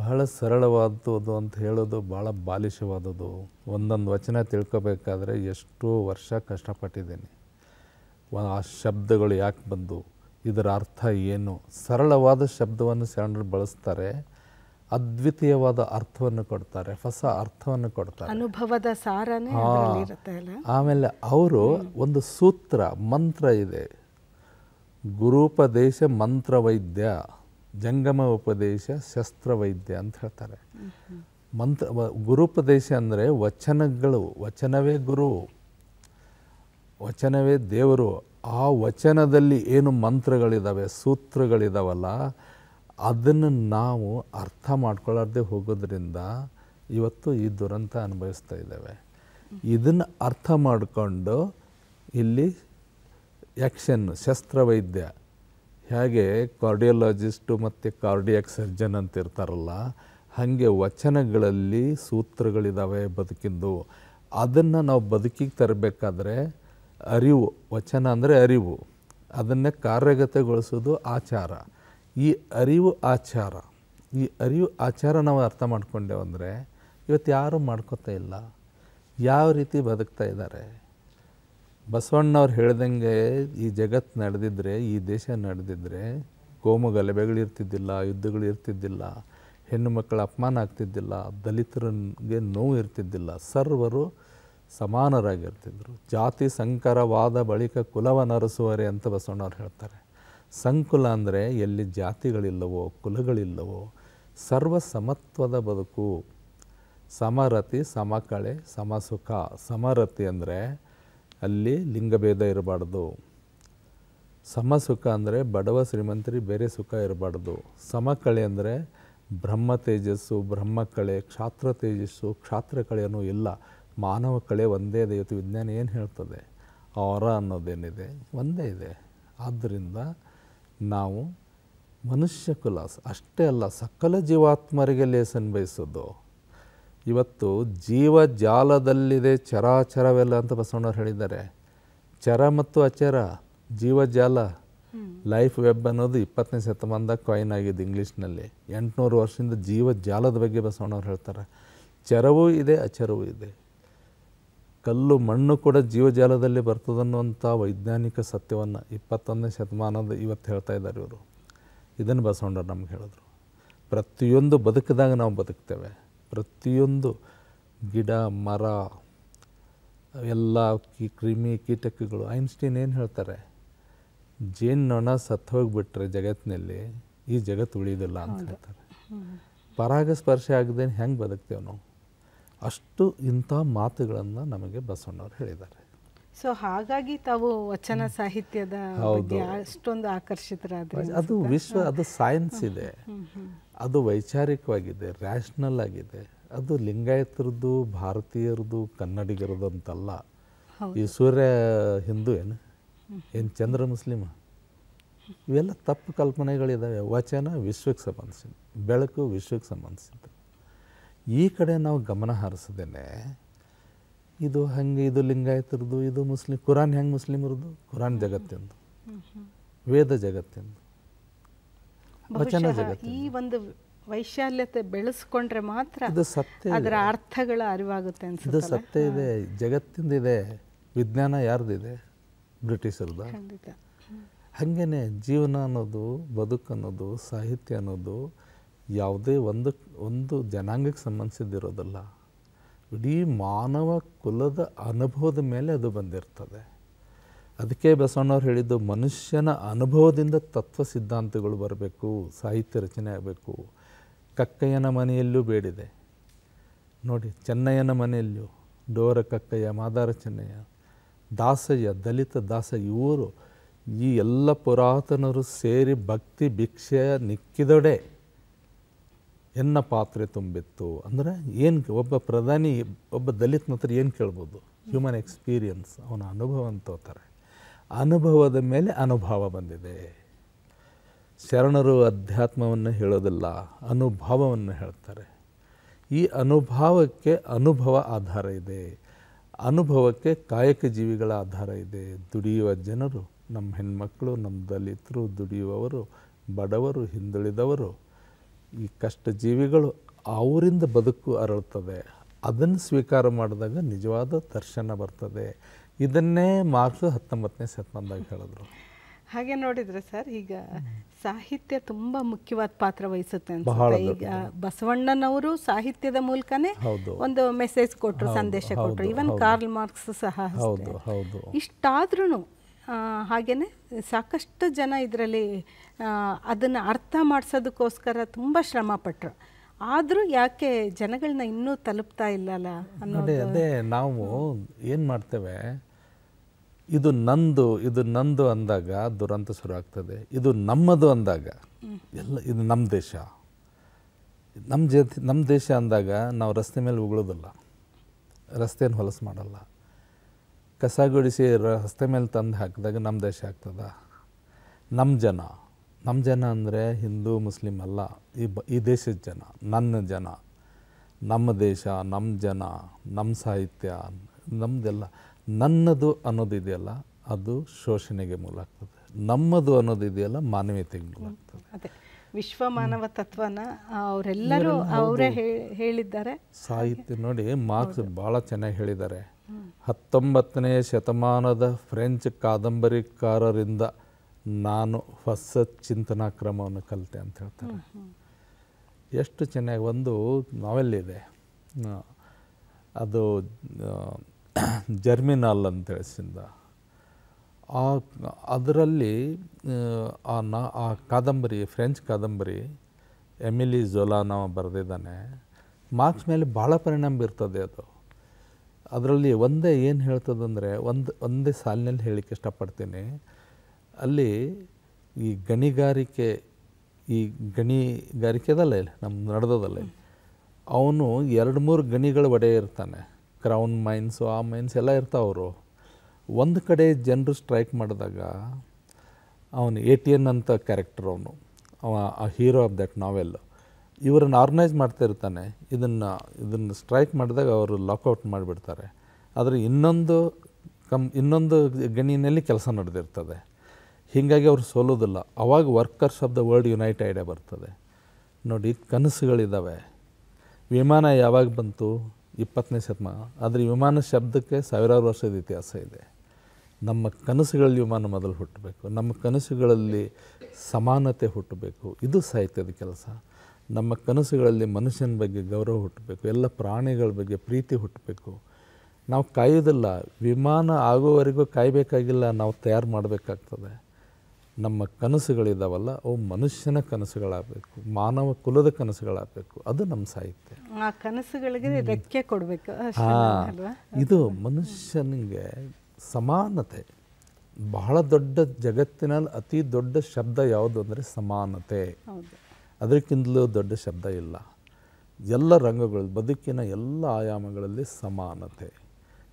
ಬಹಳ ಸರಳವಾದದ್ದು ಅಂತ ಹೇಳೋದು ಭಾಳ ಬಾಲಿಶವಾದದ್ದು ಒಂದೊಂದು ವಚನ ತಿಳ್ಕೊಬೇಕಾದ್ರೆ ಎಷ್ಟೋ ವರ್ಷ ಕಷ್ಟಪಟ್ಟಿದ್ದೀನಿ ಆ ಶಬ್ದಗಳು ಯಾಕೆ ಬಂದು ಇದರ ಅರ್ಥ ಏನು ಸರಳವಾದ ಶಬ್ದವನ್ನು ಶರಣರು ಬಳಸ್ತಾರೆ ಅದ್ವಿತೀಯವಾದ ಅರ್ಥವನ್ನು ಕೊಡ್ತಾರೆ ಹೊಸ ಅರ್ಥವನ್ನು ಕೊಡ್ತಾರೆ ಅನುಭವದ ಸಾರನೇ ಆಮೇಲೆ ಅವರು ಒಂದು ಸೂತ್ರ ಮಂತ್ರ ಇದೆ ಗುರುಪದೇಶ ಮಂತ್ರ ವೈದ್ಯ ಜಂಗಮ ಉಪದೇಶ ಶಸ್ತ್ರವೈದ್ಯ ಅಂತ ಹೇಳ್ತಾರೆ ಮಂತ್ರ ಗುರುಪದೇಶ ಅಂದರೆ ವಚನಗಳು ವಚನವೇ ಗುರು ವಚನವೇ ದೇವರು ಆ ವಚನದಲ್ಲಿ ಏನು ಮಂತ್ರಗಳಿದ್ದಾವೆ ಸೂತ್ರಗಳಿದಾವಲ್ಲ ಅದನ್ನು ನಾವು ಅರ್ಥ ಮಾಡ್ಕೊಳ್ಳಾರ್ದೆ ಹೋಗೋದ್ರಿಂದ ಇವತ್ತು ಈ ದುರಂತ ಅನುಭವಿಸ್ತಾ ಇದ್ದೇವೆ ಇದನ್ನು ಅರ್ಥ ಮಾಡಿಕೊಂಡು ಇಲ್ಲಿ ಯಕ್ಷನ್ ಶಸ್ತ್ರವೈದ್ಯ ಹೇಗೆ ಕಾರ್ಡಿಯೋಲಾಜಿಸ್ಟು ಮತ್ತು ಕಾರ್ಡಿಯಕ್ ಸರ್ಜನ್ ಅಂತ ಇರ್ತಾರಲ್ಲ ಹಾಗೆ ವಚನಗಳಲ್ಲಿ ಸೂತ್ರಗಳಿದ್ದಾವೆ ಬದುಕಿಂದು ಅದನ್ನು ನಾವು ಬದುಕಿಗೆ ತರಬೇಕಾದ್ರೆ ಅರಿವು ವಚನ ಅಂದರೆ ಅರಿವು ಅದನ್ನೇ ಕಾರ್ಯಗತಗೊಳಿಸೋದು ಆಚಾರ ಈ ಅರಿವು ಆಚಾರ ಈ ಅರಿವು ಆಚಾರ ನಾವು ಅರ್ಥ ಮಾಡ್ಕೊಂಡೆವು ಅಂದರೆ ಇವತ್ತು ಯಾರೂ ಮಾಡ್ಕೋತಾ ಇಲ್ಲ ಯಾವ ರೀತಿ ಬದುಕ್ತಾ ಇದ್ದಾರೆ ಬಸವಣ್ಣವ್ರು ಹೇಳ್ದಂಗೆ ಈ ಜಗತ್ತು ನಡೆದಿದ್ರೆ ಈ ದೇಶ ನಡೆದಿದ್ರೆ ಕೋಮು ಇರ್ತಿದ್ದಿಲ್ಲ ಯುದ್ಧಗಳು ಇರ್ತಿದ್ದಿಲ್ಲ ಹೆಣ್ಣು ಮಕ್ಕಳ ಅಪಮಾನ ಆಗ್ತಿದ್ದಿಲ್ಲ ದಲಿತರಿಗೆ ನೋವು ಇರ್ತಿದ್ದಿಲ್ಲ ಸರ್ವರು ಸಮಾನರಾಗಿರ್ತಿದ್ರು ಜಾತಿ ಸಂಕರವಾದ ಬಳಿಕ ಕುಲವನರಸುವರೆ ಅಂತ ಬಸವಣ್ಣವ್ರು ಹೇಳ್ತಾರೆ ಸಂಕುಲ ಅಂದರೆ ಎಲ್ಲಿ ಜಾತಿಗಳಿಲ್ಲವೋ ಕುಲಗಳಿಲ್ಲವೋ ಸರ್ವ ಸಮತ್ವದ ಬದುಕು ಸಮರತಿ ಸಮಕಳೆ ಸಮಸುಖ ಸಮರತಿ ಅಂದರೆ ಅಲ್ಲಿ ಲಿಂಗಭೇದ ಇರಬಾರ್ದು ಸಮ ಸುಖ ಅಂದರೆ ಬಡವ ಶ್ರೀಮಂತರಿ ಬೇರೆ ಸುಖ ಇರಬಾರ್ದು ಸಮಕಳೆ ಅಂದರೆ ಬ್ರಹ್ಮ ತೇಜಸ್ಸು ಬ್ರಹ್ಮಕಳೆ ಕ್ಷಾತ್ರ ತೇಜಸ್ಸು ಕ್ಷಾತ್ರ ಇಲ್ಲ ಮಾನವ ಕಳೆ ಒಂದೇ ಇದೆ ಇವತ್ತು ವಿಜ್ಞಾನ ಏನು ಹೇಳ್ತದೆ ಅವರ ಅನ್ನೋದೇನಿದೆ ಒಂದೇ ಇದೆ ಆದ್ದರಿಂದ ನಾವು ಮನುಷ್ಯ ಕುಲ ಅಷ್ಟೇ ಅಲ್ಲ ಸಕಲ ಜೀವಾತ್ಮರಿಗೆ ಲೇಸನ್ ಬಯಸೋದು ಇವತ್ತು ಜೀವಜಾಲದಲ್ಲಿದೆ ಚರಾಚರವೆಲ್ಲ ಅಂತ ಬಸವಣ್ಣವ್ರು ಹೇಳಿದ್ದಾರೆ ಚರ ಮತ್ತು ಅಚರ ಜೀವಜಾಲ ಲೈಫ್ ವೆಬ್ ಅನ್ನೋದು ಇಪ್ಪತ್ತನೇ ಶತಮಾನದಾಗ ಕಾಯಿನ್ ಆಗಿದೆ ಇಂಗ್ಲೀಷ್ನಲ್ಲಿ ಎಂಟುನೂರು ವರ್ಷದಿಂದ ಜೀವಜಾಲದ ಬಗ್ಗೆ ಬಸವಣ್ಣವ್ರು ಹೇಳ್ತಾರೆ ಚರವೂ ಇದೆ ಅಚರವೂ ಇದೆ ಕಲ್ಲು ಮಣ್ಣು ಕೂಡ ಜೀವಜಾಲದಲ್ಲಿ ಬರ್ತದನ್ನುವಂಥ ವೈಜ್ಞಾನಿಕ ಸತ್ಯವನ್ನು ಇಪ್ಪತ್ತೊಂದನೇ ಶತಮಾನದ ಇವತ್ತು ಹೇಳ್ತಾ ಇದ್ದಾರೆ ಇವರು ಇದನ್ನು ಬಸವಣ್ಣರು ನಮ್ಗೆ ಹೇಳಿದ್ರು ಪ್ರತಿಯೊಂದು ಬದುಕಿದಾಗ ನಾವು ಬದುಕ್ತೇವೆ ಪ್ರತಿಯೊಂದು ಗಿಡ ಮರ ಎಲ್ಲ ಕಿ ಕ್ರಿಮಿ ಕೀಟಕಗಳು ಐನ್ಸ್ಟೀನ್ ಏನು ಹೇಳ್ತಾರೆ ನೊಣ ಸತ್ತು ಹೋಗಿಬಿಟ್ರೆ ಜಗತ್ತಿನಲ್ಲಿ ಈ ಜಗತ್ತು ಉಳಿಯೋದಿಲ್ಲ ಅಂತ ಹೇಳ್ತಾರೆ ಪರಾಗಸ್ಪರ್ಶ ಆಗದೆ ಹೆಂಗೆ ಬದುಕ್ತೇವೆ ನಾವು ಅಷ್ಟು ಇಂಥ ಮಾತುಗಳನ್ನು ನಮಗೆ ಬಸವಣ್ಣವ್ರು ಹೇಳಿದ್ದಾರೆ ಸೊ ಹಾಗಾಗಿ ತಾವು ವಚನ ಸಾಹಿತ್ಯದ ಅಷ್ಟೊಂದು ಆಕರ್ಷಿತರಾದ ಅದು ವಿಶ್ವ ಅದು ಸೈನ್ಸ್ ಇದೆ ಅದು ವೈಚಾರಿಕವಾಗಿದೆ ರ್ಯಾಷ್ನಲ್ ಆಗಿದೆ ಅದು ಲಿಂಗಾಯತರದ್ದು ಭಾರತೀಯರದ್ದು ಕನ್ನಡಿಗರದ್ದು ಅಂತಲ್ಲ ಈ ಸೂರ್ಯ ಹಿಂದೂ ಏನು ಏನು ಚಂದ್ರ ಮುಸ್ಲಿಮ ಇವೆಲ್ಲ ತಪ್ಪು ಕಲ್ಪನೆಗಳಿದ್ದಾವೆ ವಚನ ವಿಶ್ವಕ್ಕೆ ಸಂಬಂಧಿಸಿದ ಬೆಳಕು ವಿಶ್ವಕ್ಕೆ ಸಂಬಂಧಿಸಿದ್ದು ಈ ಕಡೆ ನಾವು ಗಮನ ಹರಿಸದೇನೆ ಇದು ಹಂಗೆ ಇದು ಲಿಂಗಾಯತರದ್ದು ಇದು ಮುಸ್ಲಿಂ ಕುರಾನ್ ಹೆಂಗೆ ಮುಸ್ಲಿಮರದ್ದು ಕುರಾನ್ ಜಗತ್ತಿಂದು ವೇದ ಜಗತ್ತಿಂದು ಈ ಒಂದು ವೈಶಾಲ್ಯತೆ ಬೆಳೆಸ್ಕೊಂಡ್ರೆ ಮಾತ್ರ ಅದರ ಅರ್ಥಗಳ ಅರಿವಾಗುತ್ತೆ ಅನ್ಸುತ್ತೆ ಸತ್ಯ ಇದೆ ಜಗತ್ತಿಂದ ಇದೆ ವಿಜ್ಞಾನ ಯಾರ್ದಿದೆ ಬ್ರಿಟಿಷರ್ದ ಹಂಗೇನೆ ಜೀವನ ಅನ್ನೋದು ಬದುಕು ಅನ್ನೋದು ಸಾಹಿತ್ಯ ಅನ್ನೋದು ಯಾವುದೇ ಒಂದು ಒಂದು ಜನಾಂಗಕ್ಕೆ ಸಂಬಂಧಿಸಿದ್ದಿರೋದಲ್ಲ ಇಡೀ ಮಾನವ ಕುಲದ ಅನುಭವದ ಮೇಲೆ ಅದು ಬಂದಿರ್ತದೆ ಅದಕ್ಕೆ ಬಸವಣ್ಣವ್ರು ಹೇಳಿದ್ದು ಮನುಷ್ಯನ ಅನುಭವದಿಂದ ತತ್ವ ಸಿದ್ಧಾಂತಗಳು ಬರಬೇಕು ಸಾಹಿತ್ಯ ರಚನೆ ಆಗಬೇಕು ಕಕ್ಕಯ್ಯನ ಮನೆಯಲ್ಲೂ ಬೇಡಿದೆ ನೋಡಿ ಚೆನ್ನಯ್ಯನ ಮನೆಯಲ್ಲೂ ಡೋರ ಕಕ್ಕಯ್ಯ ಮಾದಾರ ಚೆನ್ನಯ್ಯ ದಾಸಯ್ಯ ದಲಿತ ದಾಸ ಇವರು ಈ ಎಲ್ಲ ಪುರಾತನರು ಸೇರಿ ಭಕ್ತಿ ಭಿಕ್ಷೆಯ ನಿಕ್ಕಿದೊಡೆ ಎನ್ನ ಪಾತ್ರೆ ತುಂಬಿತ್ತು ಅಂದರೆ ಏನು ಒಬ್ಬ ಪ್ರಧಾನಿ ಒಬ್ಬ ದಲಿತನ ಹತ್ರ ಏನು ಕೇಳ್ಬೋದು ಹ್ಯೂಮನ್ ಎಕ್ಸ್ಪೀರಿಯನ್ಸ್ ಅವನ ಅನುಭವ ಅಂತ ಹೋಗ್ತಾರೆ ಅನುಭವದ ಮೇಲೆ ಅನುಭವ ಬಂದಿದೆ ಶರಣರು ಅಧ್ಯಾತ್ಮವನ್ನು ಹೇಳೋದಿಲ್ಲ ಅನುಭವವನ್ನು ಹೇಳ್ತಾರೆ ಈ ಅನುಭವಕ್ಕೆ ಅನುಭವ ಆಧಾರ ಇದೆ ಅನುಭವಕ್ಕೆ ಕಾಯಕ ಜೀವಿಗಳ ಆಧಾರ ಇದೆ ದುಡಿಯುವ ಜನರು ನಮ್ಮ ಹೆಣ್ಮಕ್ಕಳು ನಮ್ಮ ದಲಿತರು ದುಡಿಯುವವರು ಬಡವರು ಹಿಂದುಳಿದವರು ಈ ಕಷ್ಟ ಜೀವಿಗಳು ಅವರಿಂದ ಬದುಕು ಅರಳುತ್ತದೆ ಅದನ್ನು ಸ್ವೀಕಾರ ಮಾಡಿದಾಗ ನಿಜವಾದ ದರ್ಶನ ಬರ್ತದೆ ಇದನ್ನೇ ಮಾರ್ಕ್ಸ್ ಹತ್ತೊಂಬತ್ತನೇ ಶತಮಾನದಾಗ ಹೇಳಿದ್ರು ಹಾಗೆ ನೋಡಿದ್ರೆ ಸರ್ ಈಗ ಸಾಹಿತ್ಯ ತುಂಬ ಮುಖ್ಯವಾದ ಪಾತ್ರ ವಹಿಸುತ್ತೆ ಅನ್ಸುತ್ತೆ ಈಗ ಬಸವಣ್ಣನವರು ಸಾಹಿತ್ಯದ ಮೂಲಕನೇ ಒಂದು ಮೆಸೇಜ್ ಕೊಟ್ಟರು ಸಂದೇಶ ಕೊಟ್ಟರು ಈವನ್ ಕಾರ್ಲ್ ಮಾರ್ಕ್ಸ್ ಸಹ ಇಷ್ಟಾದ್ರೂ ಹಾಗೇನೆ ಸಾಕಷ್ಟು ಜನ ಇದರಲ್ಲಿ ಅದನ್ನ ಅರ್ಥ ಮಾಡಿಸೋದಕ್ಕೋಸ್ಕರ ತುಂಬ ಶ್ರಮ ಪಟ್ರು ಆದರೂ ಯಾಕೆ ಜನಗಳನ್ನ ಇನ್ನೂ ತಲುಪ್ತಾ ಇಲ್ಲಲ್ಲ ಅದೇ ನಾವು ಏನು ಮಾಡ್ತೇವೆ ಇದು ನಂದು ಇದು ನಂದು ಅಂದಾಗ ದುರಂತ ಶುರು ಆಗ್ತದೆ ಇದು ನಮ್ಮದು ಅಂದಾಗ ಎಲ್ಲ ಇದು ನಮ್ಮ ದೇಶ ನಮ್ಮ ಜೊತೆ ನಮ್ಮ ದೇಶ ಅಂದಾಗ ನಾವು ರಸ್ತೆ ಮೇಲೆ ಉಗುಳೋದಿಲ್ಲ ರಸ್ತೆಯನ್ನು ಹೊಲಸು ಮಾಡಲ್ಲ ಕಸ ಗುಡಿಸಿ ರಸ್ತೆ ಮೇಲೆ ತಂದು ಹಾಕಿದಾಗ ನಮ್ಮ ದೇಶ ಆಗ್ತದ ನಮ್ಮ ಜನ ನಮ್ಮ ಜನ ಅಂದರೆ ಹಿಂದೂ ಮುಸ್ಲಿಮ್ ಅಲ್ಲ ಈ ಬ ಈ ದೇಶದ ಜನ ನನ್ನ ಜನ ನಮ್ಮ ದೇಶ ನಮ್ಮ ಜನ ನಮ್ಮ ಸಾಹಿತ್ಯ ನಮ್ಮದೆಲ್ಲ ನನ್ನದು ಅನ್ನೋದಿದೆಯಲ್ಲ ಅದು ಶೋಷಣೆಗೆ ಮೂಲ ಆಗ್ತದೆ ನಮ್ಮದು ಅನ್ನೋದಿದೆಯಲ್ಲ ಮಾನವೀಯತೆಗೆ ಮೂಲ ಆಗ್ತದೆ ವಿಶ್ವ ಮಾನವ ತತ್ವನ ಅವರೆಲ್ಲರೂ ಅವರೇ ಹೇಳಿದ್ದಾರೆ ಸಾಹಿತ್ಯ ನೋಡಿ ಮಾರ್ಕ್ಸ್ ಬಹಳ ಚೆನ್ನಾಗಿ ಹೇಳಿದ್ದಾರೆ ಹತ್ತೊಂಬತ್ತನೇ ಶತಮಾನದ ಫ್ರೆಂಚ್ ಕಾದಂಬರಿಕಾರರಿಂದ ನಾನು ಹೊಸ ಚಿಂತನಾ ಕ್ರಮವನ್ನು ಕಲಿತೆ ಅಂತ ಹೇಳ್ತಾರೆ ಎಷ್ಟು ಚೆನ್ನಾಗಿ ಒಂದು ನಾವೆಲ್ ಇದೆ ಅದು ಜರ್ಮಿನಾಲ್ ಅಂತ ಆ ಅದರಲ್ಲಿ ಆ ನಾ ಆ ಕಾದಂಬರಿ ಫ್ರೆಂಚ್ ಕಾದಂಬರಿ ಎಮಿಲಿ ಜೊಲಾನವ ಬರೆದಿದ್ದಾನೆ ಮಾರ್ಕ್ಸ್ ಮೇಲೆ ಭಾಳ ಪರಿಣಾಮ ಬೀರ್ತದೆ ಅದು ಅದರಲ್ಲಿ ಒಂದೇ ಏನು ಹೇಳ್ತದಂದರೆ ಒಂದು ಒಂದೇ ಸಾಲಿನಲ್ಲಿ ಹೇಳಲಿಕ್ಕೆ ಇಷ್ಟಪಡ್ತೀನಿ ಅಲ್ಲಿ ಈ ಗಣಿಗಾರಿಕೆ ಈ ಗಣಿಗಾರಿಕೆದಲ್ಲ ನಮ್ಮ ನಡೆದದಲ್ಲ ಅವನು ಎರಡು ಮೂರು ಗಣಿಗಳು ಒಡೆಯ ಇರ್ತಾನೆ ಕ್ರೌನ್ ಮೈನ್ಸು ಆ ಮೈನ್ಸ್ ಎಲ್ಲ ಅವರು ಒಂದು ಕಡೆ ಜನರು ಸ್ಟ್ರೈಕ್ ಮಾಡಿದಾಗ ಅವನು ಎ ಟಿ ಎನ್ ಅಂತ ಕ್ಯಾರೆಕ್ಟರ್ ಅವನು ಅವ ಆ ಹೀರೋ ಆಫ್ ದ್ಯಾಟ್ ನಾವೆಲ್ ಇವರನ್ನು ಆರ್ಗನೈಸ್ ಇರ್ತಾನೆ ಇದನ್ನು ಇದನ್ನು ಸ್ಟ್ರೈಕ್ ಮಾಡಿದಾಗ ಅವರು ಲಾಕೌಟ್ ಮಾಡಿಬಿಡ್ತಾರೆ ಆದರೆ ಇನ್ನೊಂದು ಕಮ್ ಇನ್ನೊಂದು ಗಣಿನಲ್ಲಿ ಕೆಲಸ ನಡೆದಿರ್ತದೆ ಹೀಗಾಗಿ ಅವರು ಸೋಲೋದಿಲ್ಲ ಅವಾಗ workers of the world united ಬರ್ತದೆ ನೋಡಿ ಕನಸುಗಳಿದ್ದಾವೆ ವಿಮಾನ ಯಾವಾಗ ಬಂತು ಇಪ್ಪತ್ತನೇ ಶತಮಾನ ಆದರೆ ವಿಮಾನ ಶಬ್ದಕ್ಕೆ ಸಾವಿರಾರು ವರ್ಷದ ಇತಿಹಾಸ ಇದೆ ನಮ್ಮ ಕನಸುಗಳಲ್ಲಿ ವಿಮಾನ ಮೊದಲು ಹುಟ್ಟಬೇಕು ನಮ್ಮ ಕನಸುಗಳಲ್ಲಿ ಸಮಾನತೆ ಹುಟ್ಟಬೇಕು ಇದು ಸಾಹಿತ್ಯದ ಕೆಲಸ ನಮ್ಮ ಕನಸುಗಳಲ್ಲಿ ಮನುಷ್ಯನ ಬಗ್ಗೆ ಗೌರವ ಹುಟ್ಟಬೇಕು ಎಲ್ಲ ಪ್ರಾಣಿಗಳ ಬಗ್ಗೆ ಪ್ರೀತಿ ಹುಟ್ಟಬೇಕು ನಾವು ಕಾಯೋದಿಲ್ಲ ವಿಮಾನ ಆಗೋವರೆಗೂ ಕಾಯಬೇಕಾಗಿಲ್ಲ ನಾವು ತಯಾರು ಮಾಡಬೇಕಾಗ್ತದೆ ನಮ್ಮ ಕನಸುಗಳಿದಾವಲ್ಲ ಅವು ಮನುಷ್ಯನ ಕನಸುಗಳಾಗಬೇಕು ಮಾನವ ಕುಲದ ಕನಸುಗಳಾಗಬೇಕು ಅದು ನಮ್ಮ ಸಾಹಿತ್ಯ ಆ ಕನಸುಗಳಿಗೆ ರೆಕ್ಕೆ ಕೊಡಬೇಕು ಇದು ಮನುಷ್ಯನಿಗೆ ಸಮಾನತೆ ಬಹಳ ದೊಡ್ಡ ಜಗತ್ತಿನಲ್ಲಿ ಅತಿ ದೊಡ್ಡ ಶಬ್ದ ಯಾವುದು ಅಂದರೆ ಸಮಾನತೆ ಅದಕ್ಕಿಂತಲೂ ದೊಡ್ಡ ಶಬ್ದ ಇಲ್ಲ ಎಲ್ಲ ರಂಗಗಳು ಬದುಕಿನ ಎಲ್ಲ ಆಯಾಮಗಳಲ್ಲಿ ಸಮಾನತೆ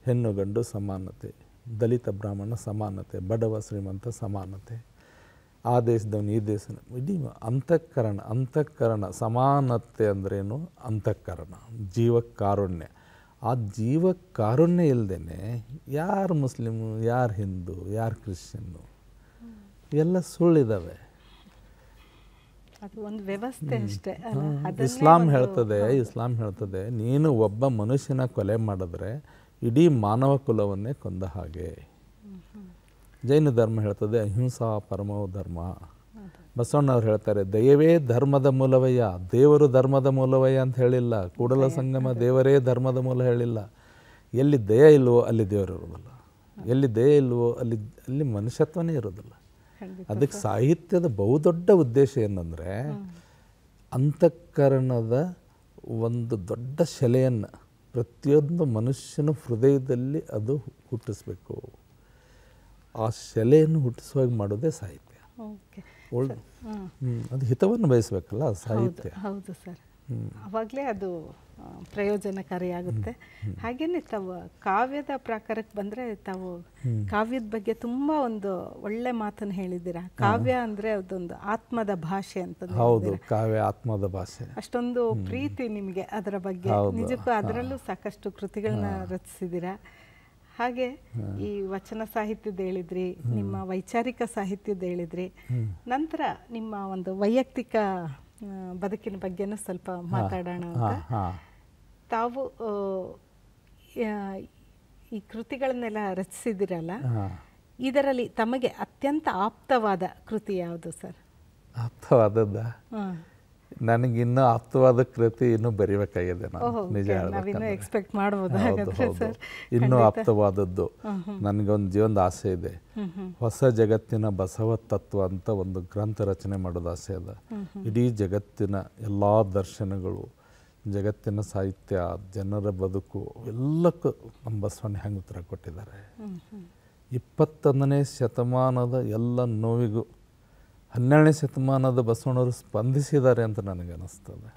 ಹೆಣ್ಣು ಗಂಡು ಸಮಾನತೆ ದಲಿತ ಬ್ರಾಹ್ಮಣ ಸಮಾನತೆ ಬಡವ ಶ್ರೀಮಂತ ಸಮಾನತೆ ಆ ದೇಶದವನು ಈ ದೇಶನ ಇಡೀ ಅಂತಃಕರಣ ಅಂತಃಕರಣ ಸಮಾನತೆ ಅಂದ್ರೇನು ಅಂತಃಕರಣ ಕಾರುಣ್ಯ ಆ ಜೀವ ಕಾರುಣ್ಯ ಇಲ್ಲದೇ ಯಾರು ಮುಸ್ಲಿಮು ಯಾರು ಹಿಂದೂ ಯಾರು ಕ್ರಿಶ್ಚಿಯನ್ನು ಎಲ್ಲ ಸುಳ್ಳಿದ್ದಾವೆ ಇಸ್ಲಾಂ ಹೇಳ್ತದೆ ಇಸ್ಲಾಂ ಹೇಳ್ತದೆ ನೀನು ಒಬ್ಬ ಮನುಷ್ಯನ ಕೊಲೆ ಮಾಡಿದ್ರೆ ಇಡೀ ಮಾನವ ಕುಲವನ್ನೇ ಕೊಂದ ಹಾಗೆ ಜೈನ ಧರ್ಮ ಹೇಳ್ತದೆ ಅಹಿಂಸಾ ಪರಮೋ ಧರ್ಮ ಬಸವಣ್ಣವ್ರು ಹೇಳ್ತಾರೆ ದಯವೇ ಧರ್ಮದ ಮೂಲವಯ್ಯ ದೇವರು ಧರ್ಮದ ಮೂಲವಯ್ಯ ಅಂತ ಹೇಳಿಲ್ಲ ಕೂಡಲ ಸಂಗಮ ದೇವರೇ ಧರ್ಮದ ಮೂಲ ಹೇಳಿಲ್ಲ ಎಲ್ಲಿ ದಯ ಇಲ್ವೋ ಅಲ್ಲಿ ದೇವರು ಇರೋದಿಲ್ಲ ಎಲ್ಲಿ ದಯ ಇಲ್ವೋ ಅಲ್ಲಿ ಅಲ್ಲಿ ಮನುಷ್ಯತ್ವನೇ ಇರೋದಿಲ್ಲ ಅದಕ್ಕೆ ಸಾಹಿತ್ಯದ ಬಹುದೊಡ್ಡ ಉದ್ದೇಶ ಏನಂದರೆ ಅಂತಃಕರಣದ ಒಂದು ದೊಡ್ಡ ಶೆಲೆಯನ್ನು ಪ್ರತಿಯೊಂದು ಮನುಷ್ಯನ ಹೃದಯದಲ್ಲಿ ಅದು ಹುಟ್ಟಿಸ್ಬೇಕು ಆ ಶಲೆಯನ್ನು ಹುಟ್ಟಿಸುವಾಗ ಮಾಡೋದೇ ಸಾಹಿತ್ಯ ಒಳ್ಳೆ ಅದು ಹಿತವನ್ನು ಬಯಸಬೇಕಲ್ಲ ಸಾಹಿತ್ಯ ಹೌದು ಸರ್ ಅವಾಗಲೇ ಅದು ಪ್ರಯೋಜನಕಾರಿಯಾಗುತ್ತೆ ಹಾಗೇನೆ ತಾವು ಕಾವ್ಯದ ಪ್ರಕಾರಕ್ಕೆ ಬಂದರೆ ತಾವು ಕಾವ್ಯದ ಬಗ್ಗೆ ತುಂಬ ಒಂದು ಒಳ್ಳೆ ಮಾತನ್ನು ಹೇಳಿದ್ದೀರಾ ಕಾವ್ಯ ಅಂದರೆ ಅದೊಂದು ಆತ್ಮದ ಭಾಷೆ ಅಂತ ಹೌದು ಕಾವ್ಯ ಆತ್ಮದ ಭಾಷೆ ಅಷ್ಟೊಂದು ಪ್ರೀತಿ ನಿಮಗೆ ಅದರ ಬಗ್ಗೆ ನಿಜಕ್ಕೂ ಅದರಲ್ಲೂ ಸಾಕಷ್ಟು ಕೃತಿಗಳನ್ನ ರಚಿಸಿದ್ದೀರಾ ಹಾಗೆ ಈ ವಚನ ಸಾಹಿತ್ಯದ ಹೇಳಿದ್ರಿ ನಿಮ್ಮ ವೈಚಾರಿಕ ಸಾಹಿತ್ಯದ ಹೇಳಿದ್ರಿ ನಂತರ ನಿಮ್ಮ ಒಂದು ವೈಯಕ್ತಿಕ ಬದುಕಿನ ಬಗ್ಗೆನೂ ಸ್ವಲ್ಪ ಮಾತಾಡೋಣ ಅಂತ ತಾವು ಈ ಕೃತಿಗಳನ್ನೆಲ್ಲ ರಚಿಸಿದಿರಲ್ಲ ಇದರಲ್ಲಿ ತಮಗೆ ಅತ್ಯಂತ ಆಪ್ತವಾದ ಕೃತಿ ಯಾವುದು ಸರ್ ಆಪ್ತವಾದದ್ದ ಇನ್ನು ಆಪ್ತವಾದ ಕೃತಿ ಇನ್ನು ಬರಿಬೇಕಾಗಿದೆ ನಾನು ನಿಜ ಎಕ್ಸ್ಪೆಕ್ಟ್ ಇನ್ನೂ ಆಪ್ತವಾದದ್ದು ನನಗೊಂದು ಜೀವನದ ಆಸೆ ಇದೆ ಹೊಸ ಜಗತ್ತಿನ ಬಸವ ತತ್ವ ಅಂತ ಒಂದು ಗ್ರಂಥ ರಚನೆ ಮಾಡೋದು ಆಸೆ ಅದ ಇಡೀ ಜಗತ್ತಿನ ಎಲ್ಲಾ ದರ್ಶನಗಳು ಜಗತ್ತಿನ ಸಾಹಿತ್ಯ ಜನರ ಬದುಕು ಎಲ್ಲಕ್ಕೂ ನಮ್ಮ ಬಸವಣ್ಣ ಹೆಂಗೆ ಉತ್ತರ ಕೊಟ್ಟಿದ್ದಾರೆ ಇಪ್ಪತ್ತೊಂದನೇ ಶತಮಾನದ ಎಲ್ಲ ನೋವಿಗೂ ಹನ್ನೆರಡನೇ ಶತಮಾನದ ಬಸವಣ್ಣವರು ಸ್ಪಂದಿಸಿದ್ದಾರೆ ಅಂತ ನನಗೆ ಅನ್ನಿಸ್ತದೆ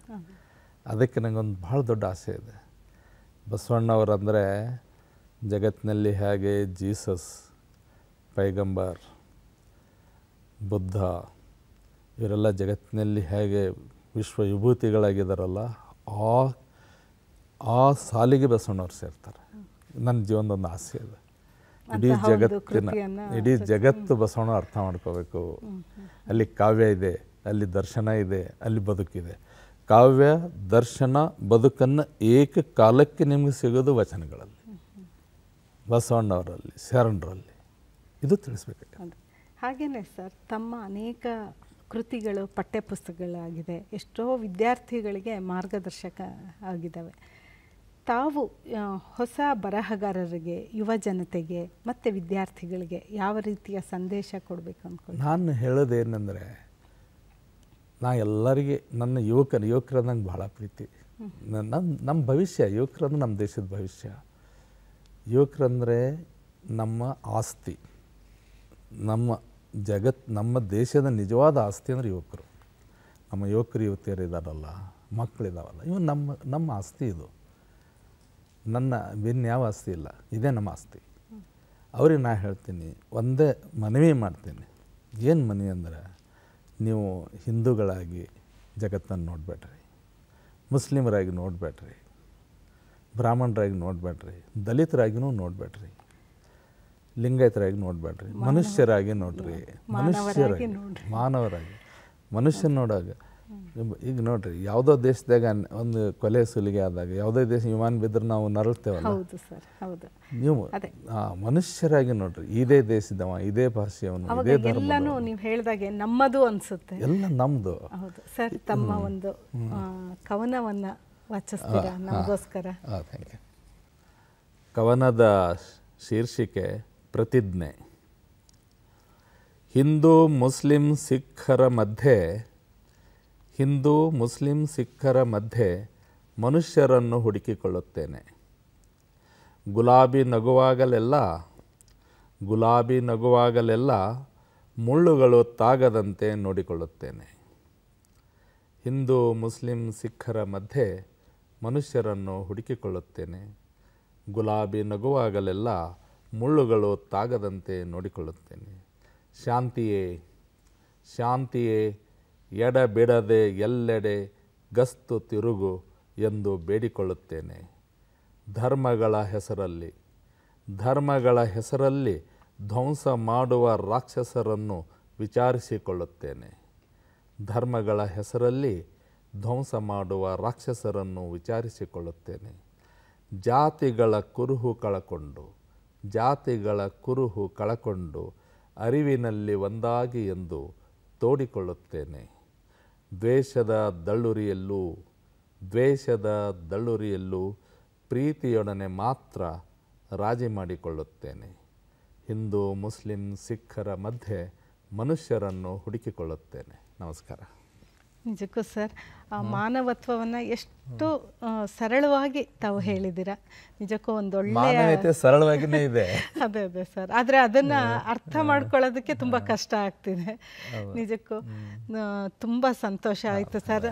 ಅದಕ್ಕೆ ನನಗೊಂದು ಭಾಳ ದೊಡ್ಡ ಆಸೆ ಇದೆ ಬಸವಣ್ಣವರಂದರೆ ಜಗತ್ತಿನಲ್ಲಿ ಹೇಗೆ ಜೀಸಸ್ ಪೈಗಂಬರ್ ಬುದ್ಧ ಇವರೆಲ್ಲ ಜಗತ್ತಿನಲ್ಲಿ ಹೇಗೆ ವಿಶ್ವ ವಿಭೂತಿಗಳಾಗಿದ್ದಾರಲ್ಲ ಆ ಆ ಸಾಲಿಗೆ ಬಸವಣ್ಣವ್ರು ಸೇರ್ತಾರೆ ನನ್ನ ಜೀವನದೊಂದು ಆಸೆ ಇದೆ ಇಡೀ ಜಗತ್ತಿನ ಇಡೀ ಜಗತ್ತು ಬಸವಣ್ಣ ಅರ್ಥ ಮಾಡ್ಕೋಬೇಕು ಅಲ್ಲಿ ಕಾವ್ಯ ಇದೆ ಅಲ್ಲಿ ದರ್ಶನ ಇದೆ ಅಲ್ಲಿ ಬದುಕಿದೆ ಕಾವ್ಯ ದರ್ಶನ ಬದುಕನ್ನು ಏಕಕಾಲಕ್ಕೆ ನಿಮಗೆ ಸಿಗೋದು ವಚನಗಳಲ್ಲಿ ಬಸವಣ್ಣವರಲ್ಲಿ ಶರಣರಲ್ಲಿ ಇದು ತಿಳಿಸ್ಬೇಕು ಹಾಗೇನೆ ಸರ್ ತಮ್ಮ ಅನೇಕ ಕೃತಿಗಳು ಪಠ್ಯಪುಸ್ತಕಗಳಾಗಿದೆ ಎಷ್ಟೋ ವಿದ್ಯಾರ್ಥಿಗಳಿಗೆ ಮಾರ್ಗದರ್ಶಕ ಆಗಿದ್ದಾವೆ ತಾವು ಹೊಸ ಬರಹಗಾರರಿಗೆ ಯುವ ಜನತೆಗೆ ಮತ್ತು ವಿದ್ಯಾರ್ಥಿಗಳಿಗೆ ಯಾವ ರೀತಿಯ ಸಂದೇಶ ಕೊಡಬೇಕು ಅಂದ್ಕೊಂಡು ನಾನು ಹೇಳೋದೇನೆಂದರೆ ನಾ ಎಲ್ಲರಿಗೆ ನನ್ನ ಯುವಕರು ಯುವಕರು ನಂಗೆ ಭಾಳ ಪ್ರೀತಿ ನನ್ನ ನಮ್ಮ ಭವಿಷ್ಯ ಯುವಕರಂದ್ರೆ ನಮ್ಮ ದೇಶದ ಭವಿಷ್ಯ ಯುವಕರಂದರೆ ನಮ್ಮ ಆಸ್ತಿ ನಮ್ಮ ಜಗತ್ ನಮ್ಮ ದೇಶದ ನಿಜವಾದ ಆಸ್ತಿ ಅಂದರೆ ಯುವಕರು ನಮ್ಮ ಯುವಕರು ಯುವತಿಯರು ಇದ್ದಾರಲ್ಲ ಮಕ್ಕಳಿದ್ದಾವಲ್ಲ ಇವನು ನಮ್ಮ ನಮ್ಮ ಆಸ್ತಿ ಇದು ನನ್ನ ಯಾವ ಆಸ್ತಿ ಇಲ್ಲ ಇದೇ ನಮ್ಮ ಆಸ್ತಿ ಅವ್ರಿಗೆ ನಾ ಹೇಳ್ತೀನಿ ಒಂದೇ ಮನವಿ ಮಾಡ್ತೀನಿ ಏನು ಮನೆ ಅಂದರೆ ನೀವು ಹಿಂದೂಗಳಾಗಿ ಜಗತ್ತನ್ನು ನೋಡಬೇಡ್ರಿ ಮುಸ್ಲಿಮರಾಗಿ ನೋಡಬೇಡ್ರಿ ಬ್ರಾಹ್ಮಣರಾಗಿ ನೋಡಬೇಡ್ರಿ ದಲಿತರಾಗಿನೂ ನೋಡಬೇಡ್ರಿ ಲಿಂಗಾಯತರಾಗಿ ನೋಡಬೇಡ್ರಿ ಮನುಷ್ಯರಾಗಿ ನೋಡ್ರಿ ಮನುಷ್ಯರಾಗಿ ಮಾನವರಾಗಿ ಮನುಷ್ಯನ ನೋಡಾಗ ಈಗ ನೋಡ್ರಿ ಯಾವುದೋ ದೇಶದಾಗ ಒಂದು ಕೊಲೆ ಸುಲಿಗೆ ಆದಾಗ ಯಾವುದೇ ದೇಶ ವಿಮಾನ ಬಿದ್ದರೆ ನಾವು ನರಳ್ತೇವಲ್ಲ ಹೌದು ಸರ್ ಹೌದು ನೀವು ಮನುಷ್ಯರಾಗಿ ನೋಡ್ರಿ ಇದೇ ದೇಶದವ ಇದೇ ಭಾಷೆಯವನು ಇದೇ ಎಲ್ಲಾನು ನೀವು ಹೇಳಿದಾಗೆ ನಮ್ಮದು ಅನ್ಸುತ್ತೆ ಎಲ್ಲ ನಮ್ಮದು ಹೌದು ಸರ್ ತಮ್ಮ ಒಂದು ಕವನವನ್ನ ವಾಚಿಸ್ತೀರಾ ನಮಗೋಸ್ಕರ ಕವನದ ಶೀರ್ಷಿಕೆ ಪ್ರತಿಜ್ಞೆ ಹಿಂದೂ ಮುಸ್ಲಿಂ ಸಿಖ್ಖರ ಮಧ್ಯೆ ಹಿಂದೂ ಮುಸ್ಲಿಂ ಸಿಖ್ಖರ ಮಧ್ಯೆ ಮನುಷ್ಯರನ್ನು ಹುಡುಕಿಕೊಳ್ಳುತ್ತೇನೆ ಗುಲಾಬಿ ನಗುವಾಗಲೆಲ್ಲ ಗುಲಾಬಿ ನಗುವಾಗಲೆಲ್ಲ ಮುಳ್ಳುಗಳು ತಾಗದಂತೆ ನೋಡಿಕೊಳ್ಳುತ್ತೇನೆ ಹಿಂದೂ ಮುಸ್ಲಿಂ ಸಿಖ್ಖರ ಮಧ್ಯೆ ಮನುಷ್ಯರನ್ನು ಹುಡುಕಿಕೊಳ್ಳುತ್ತೇನೆ ಗುಲಾಬಿ ನಗುವಾಗಲೆಲ್ಲ ಮುಳ್ಳುಗಳು ತಾಗದಂತೆ ನೋಡಿಕೊಳ್ಳುತ್ತೇನೆ ಶಾಂತಿಯೇ ಶಾಂತಿಯೇ ಎಡಬಿಡದೆ ಎಲ್ಲೆಡೆ ಗಸ್ತು ತಿರುಗು ಎಂದು ಬೇಡಿಕೊಳ್ಳುತ್ತೇನೆ ಧರ್ಮಗಳ ಹೆಸರಲ್ಲಿ ಧರ್ಮಗಳ ಹೆಸರಲ್ಲಿ ಧ್ವಂಸ ಮಾಡುವ ರಾಕ್ಷಸರನ್ನು ವಿಚಾರಿಸಿಕೊಳ್ಳುತ್ತೇನೆ ಧರ್ಮಗಳ ಹೆಸರಲ್ಲಿ ಧ್ವಂಸ ಮಾಡುವ ರಾಕ್ಷಸರನ್ನು ವಿಚಾರಿಸಿಕೊಳ್ಳುತ್ತೇನೆ ಜಾತಿಗಳ ಕುರುಹು ಕಳಕೊಂಡು ಜಾತಿಗಳ ಕುರುಹು ಕಳಕೊಂಡು ಅರಿವಿನಲ್ಲಿ ಒಂದಾಗಿ ಎಂದು ತೋಡಿಕೊಳ್ಳುತ್ತೇನೆ ದ್ವೇಷದ ದಳ್ಳುರಿಯಲ್ಲೂ ದ್ವೇಷದ ದಳ್ಳುರಿಯಲ್ಲೂ ಪ್ರೀತಿಯೊಡನೆ ಮಾತ್ರ ರಾಜಿ ಮಾಡಿಕೊಳ್ಳುತ್ತೇನೆ ಹಿಂದೂ ಮುಸ್ಲಿಂ ಸಿಖ್ಖರ ಮಧ್ಯೆ ಮನುಷ್ಯರನ್ನು ಹುಡುಕಿಕೊಳ್ಳುತ್ತೇನೆ ನಮಸ್ಕಾರ ನಿಜಕ್ಕೂ ಸರ್ ಮಾನವತ್ವವನ್ನು ಎಷ್ಟು ಸರಳವಾಗಿ ತಾವು ಹೇಳಿದ್ದೀರಾ ನಿಜಕ್ಕೂ ಒಂದೊಳ್ಳೆ ಒಳ್ಳೆಯ ಸರಳವಾಗಿನೇ ಇದೆ ಅದೇ ಅದೇ ಸರ್ ಆದರೆ ಅದನ್ನು ಅರ್ಥ ಮಾಡ್ಕೊಳ್ಳೋದಕ್ಕೆ ತುಂಬ ಕಷ್ಟ ಆಗ್ತಿದೆ ನಿಜಕ್ಕೂ ತುಂಬ ಸಂತೋಷ ಆಯಿತು ಸರ್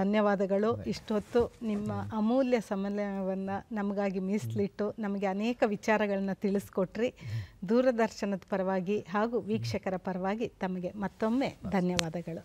ಧನ್ಯವಾದಗಳು ಇಷ್ಟೊತ್ತು ನಿಮ್ಮ ಅಮೂಲ್ಯ ಸಮನ್ವಯವನ್ನು ನಮಗಾಗಿ ಮೀಸಲಿಟ್ಟು ನಮಗೆ ಅನೇಕ ವಿಚಾರಗಳನ್ನ ತಿಳಿಸ್ಕೊಟ್ರಿ ದೂರದರ್ಶನದ ಪರವಾಗಿ ಹಾಗೂ ವೀಕ್ಷಕರ ಪರವಾಗಿ ತಮಗೆ ಮತ್ತೊಮ್ಮೆ ಧನ್ಯವಾದಗಳು